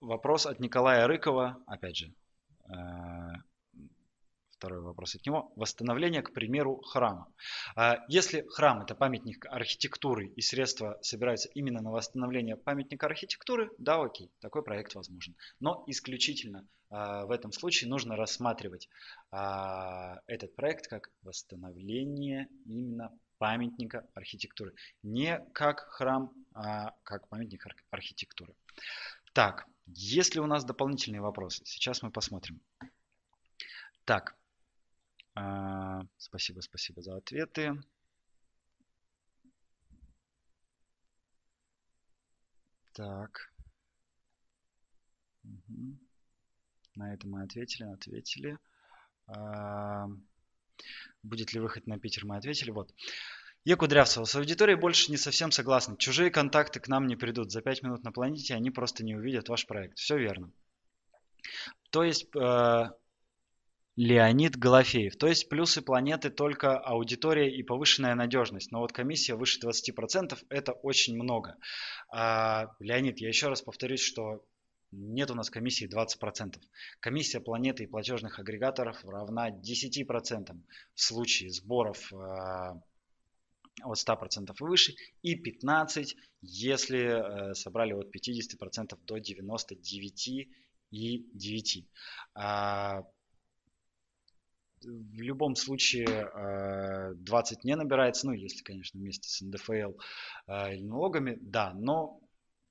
вопрос от Николая Рыкова, опять же, э, второй вопрос от него, восстановление, к примеру, храма. А, если храм – это памятник архитектуры и средства собираются именно на восстановление памятника архитектуры, да, окей, такой проект возможен. Но исключительно а, в этом случае нужно рассматривать а, этот проект как восстановление именно памятника архитектуры. Не как храм, а как памятник архитектуры. Так, есть ли у нас дополнительные вопросы? Сейчас мы посмотрим. Так, а, спасибо, спасибо за ответы. Так. Угу. На это мы ответили, ответили. А, будет ли выход на Питер, мы ответили. Вот. Я Кудрявцева. С аудиторией больше не совсем согласна. Чужие контакты к нам не придут. За пять минут на планете они просто не увидят ваш проект. Все верно. То есть э, Леонид Голофеев. То есть плюсы планеты только аудитория и повышенная надежность. Но вот комиссия выше 20% это очень много. А, Леонид, я еще раз повторюсь, что нет у нас комиссии 20%. Комиссия планеты и платежных агрегаторов равна 10% в случае сборов а, от 100% и выше, и 15, если э, собрали от 50% до 99 и 9. А, в любом случае 20 э, не набирается, ну, если, конечно, вместе с НДФЛ э, или налогами, да, но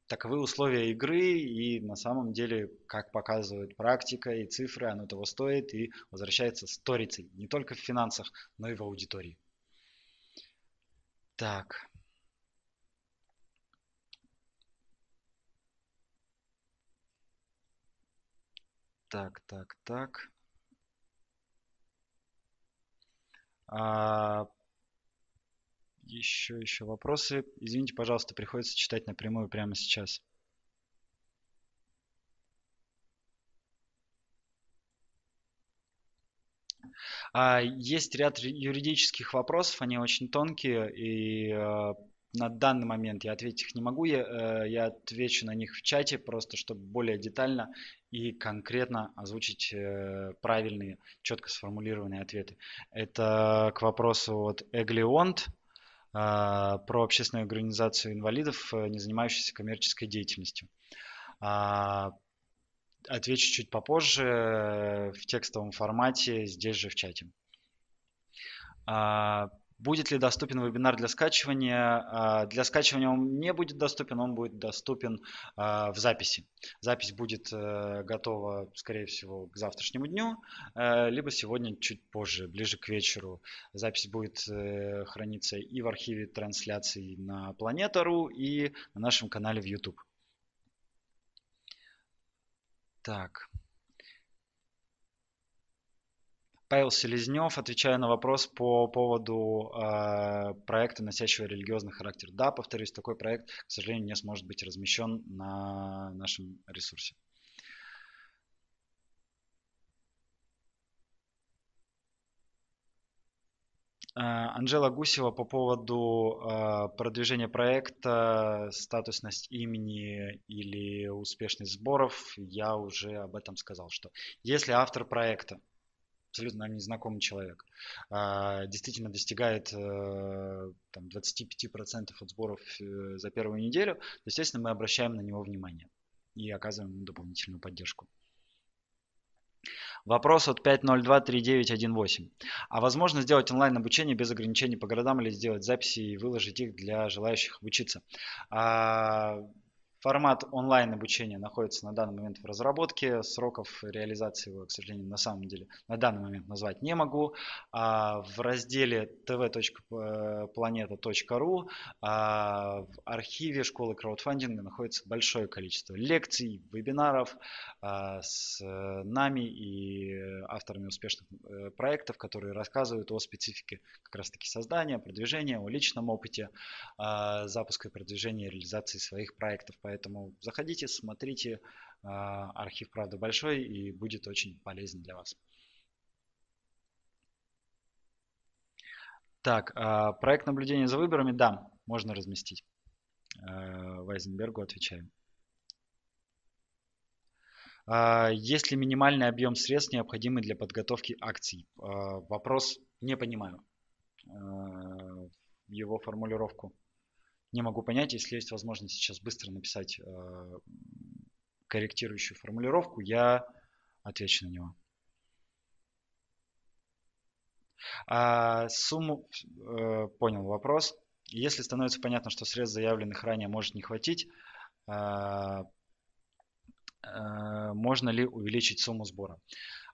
таковы условия игры, и на самом деле, как показывает практика и цифры, оно того стоит и возвращается сторицей не только в финансах, но и в аудитории. Так. Так, так, так. А, еще, еще вопросы. Извините, пожалуйста, приходится читать напрямую прямо сейчас. А Есть ряд юридических вопросов, они очень тонкие, и а, на данный момент я ответить их не могу, я, э, я отвечу на них в чате, просто чтобы более детально и конкретно озвучить э, правильные, четко сформулированные ответы. Это к вопросу от Эглионт э, про общественную организацию инвалидов, не занимающуюся коммерческой деятельностью. А, отвечу чуть попозже в текстовом формате, здесь же в чате. А, Будет ли доступен вебинар для скачивания? А, для скачивания он не будет доступен, он будет доступен а, в записи. Запись будет э, готова, скорее всего, к завтрашнему дню, э, либо сегодня чуть позже, ближе к вечеру. Запись будет э, храниться и в архиве трансляций на Planeta.ru, и на нашем канале в YouTube. Так. Павел Селезнев, отвечая на вопрос по поводу э, проекта, носящего религиозный характер. Да, повторюсь, такой проект, к сожалению, не сможет быть размещен на нашем ресурсе. Э, Анжела Гусева по поводу э, продвижения проекта, статусность имени или успешность сборов, я уже об этом сказал, что если автор проекта абсолютно нам незнакомый человек, а, действительно достигает э, там, 25% от сборов э, за первую неделю, то, естественно, мы обращаем на него внимание и оказываем ему дополнительную поддержку. Вопрос от 5023918. А возможно сделать онлайн обучение без ограничений по городам или сделать записи и выложить их для желающих обучиться? А, Формат онлайн-обучения находится на данный момент в разработке. Сроков реализации его, к сожалению, на самом деле на данный момент назвать не могу. А, в разделе tv.planeta.ru э, а, в архиве школы краудфандинга находится большое количество лекций, вебинаров а, с э, нами и авторами успешных э, проектов, которые рассказывают о специфике как раз-таки создания, продвижения, о личном опыте запуска и продвижения реализации своих проектов. Поэтому заходите, смотрите. А, архив, правда, большой и будет очень полезен для вас. Так, а, проект наблюдения за выборами, да, можно разместить. А, Вайзенбергу отвечаем. Есть ли минимальный объем средств, необходимый для подготовки акций? Вопрос не понимаю. Его формулировку не могу понять, если есть возможность сейчас быстро написать э, корректирующую формулировку, я отвечу на него. А, сумму, э, понял вопрос. Если становится понятно, что средств, заявленных ранее, может не хватить, э, э, можно ли увеличить сумму сбора?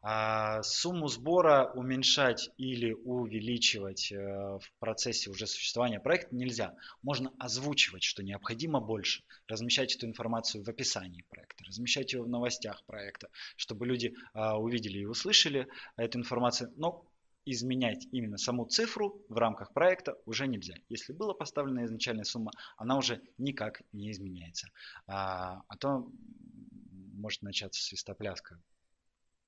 А, сумму сбора уменьшать или увеличивать э, в процессе уже существования проекта нельзя. Можно озвучивать, что необходимо больше, размещать эту информацию в описании проекта, размещать ее в новостях проекта, чтобы люди а, увидели и услышали эту информацию, но изменять именно саму цифру в рамках проекта уже нельзя. Если была поставлена изначальная сумма, она уже никак не изменяется. А, а то может начаться свистопляска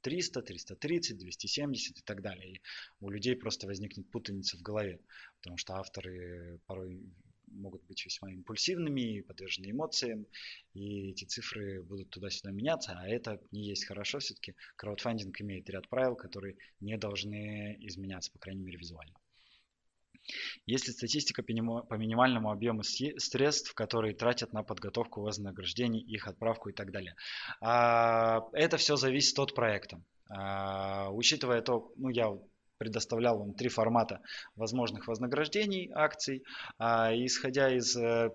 300, 330, 270 и так далее. И у людей просто возникнет путаница в голове, потому что авторы порой могут быть весьма импульсивными и подвержены эмоциям, и эти цифры будут туда-сюда меняться, а это не есть хорошо все-таки. Краудфандинг имеет ряд правил, которые не должны изменяться, по крайней мере, визуально. Если статистика по минимальному объему средств, которые тратят на подготовку вознаграждений, их отправку и так далее. А, это все зависит от проекта. А, учитывая то, ну я предоставлял вам три формата возможных вознаграждений акций. А, исходя из э,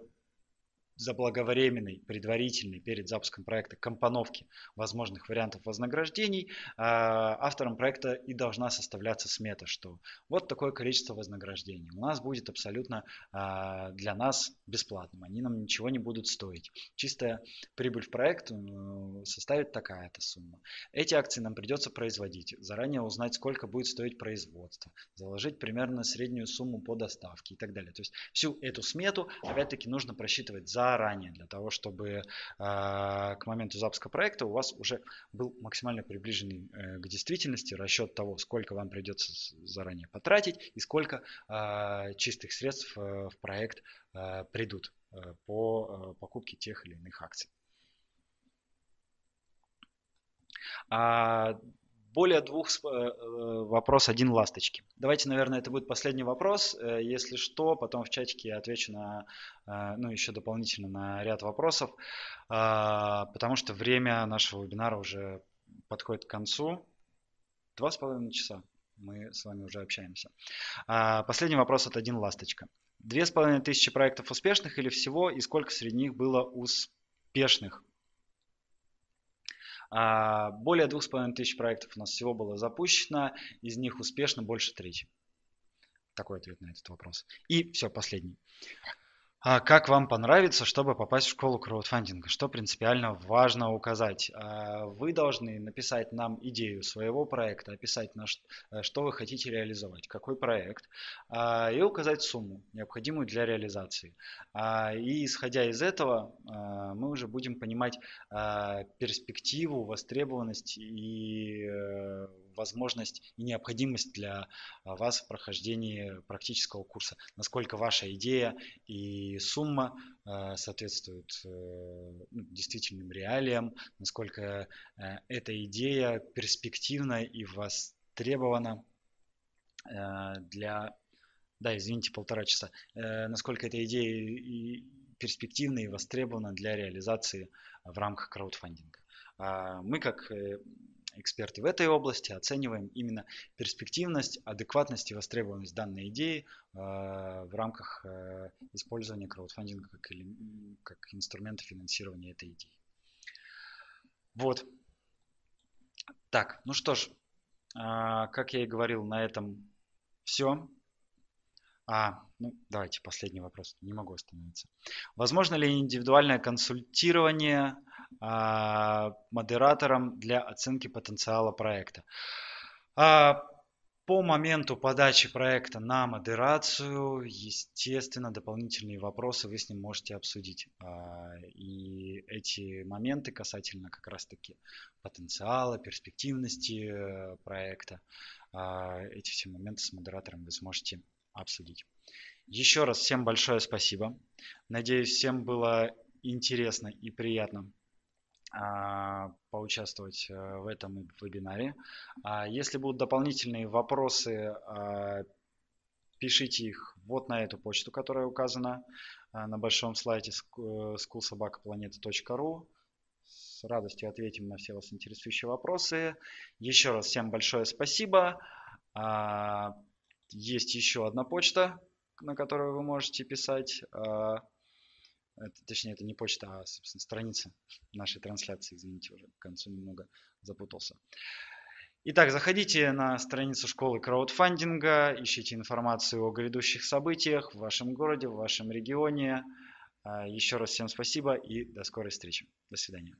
заблаговременной, предварительной перед запуском проекта компоновки возможных вариантов вознаграждений, а, автором проекта и должна составляться смета, что вот такое количество вознаграждений у нас будет абсолютно а, для нас бесплатным, они нам ничего не будут стоить. Чистая прибыль в проект составит такая-то сумма. Эти акции нам придется производить, заранее узнать, сколько будет стоить производство, заложить примерно среднюю сумму по доставке и так далее. То есть всю эту смету опять-таки нужно просчитывать за заранее, для того, чтобы а, к моменту запуска проекта у вас уже был максимально приближенный э, к действительности расчет того, сколько вам придется заранее потратить и сколько а, чистых средств э, в проект э, придут по покупке тех или иных акций. А, более двух э, э, вопрос один ласточки. Давайте, наверное, это будет последний вопрос. Э, если что, потом в чатике я отвечу на, ну, еще дополнительно на ряд вопросов, а, потому что время нашего вебинара уже подходит к концу. Два с половиной часа мы с вами уже общаемся. А, последний вопрос от один ласточка. Две с половиной тысячи проектов успешных или всего, и сколько среди них было успешных? А, более 2500 проектов у нас всего было запущено, из них успешно больше трети. Такой ответ на этот вопрос. И все, последний. А как вам понравится, чтобы попасть в школу краудфандинга? Что принципиально важно указать? А вы должны написать нам идею своего проекта, описать, на э, что вы хотите реализовать, какой проект, а, и указать сумму, необходимую для реализации. А, и исходя из этого, мы уже будем понимать перспективу, востребованность и э, возможность и необходимость для а, вас в прохождении практического курса. Насколько ваша идея и сумма а, соответствуют э, ну, действительным реалиям, насколько э, эта идея перспективна и востребована э, для... Да, извините, полтора часа. Насколько эта идея перспективна и востребована для реализации в рамках краудфандинга. А, мы как эксперты в этой области, оцениваем именно перспективность, адекватность и востребованность данной идеи э, в рамках э, использования краудфандинга как, как инструмента финансирования этой идеи. Вот. Так, ну что ж, э, как я и говорил, на этом все. А, ну, давайте последний вопрос, не могу остановиться. Возможно ли индивидуальное консультирование а, модератором для оценки потенциала проекта? А, по моменту подачи проекта на модерацию, естественно, дополнительные вопросы вы с ним можете обсудить. А, и эти моменты касательно как раз-таки потенциала, перспективности э, проекта, а, эти все моменты с модератором вы сможете обсудить. Еще раз всем большое спасибо. Надеюсь, всем было интересно и приятно а, поучаствовать а, в этом вебинаре. А если будут дополнительные вопросы, пишите их вот на эту почту, которая указана на большом слайде э, schoolsobakaplanet.ru. С радостью ответим на все вас интересующие вопросы. Еще раз всем большое спасибо. Есть еще одна почта, на которую вы можете писать. А, это, точнее, это не почта, а, собственно, страница нашей трансляции. Извините, уже к концу немного запутался. Итак, заходите на страницу школы краудфандинга, ищите информацию о грядущих событиях в вашем городе, в вашем регионе. А, еще раз всем спасибо и до скорой встречи. До свидания.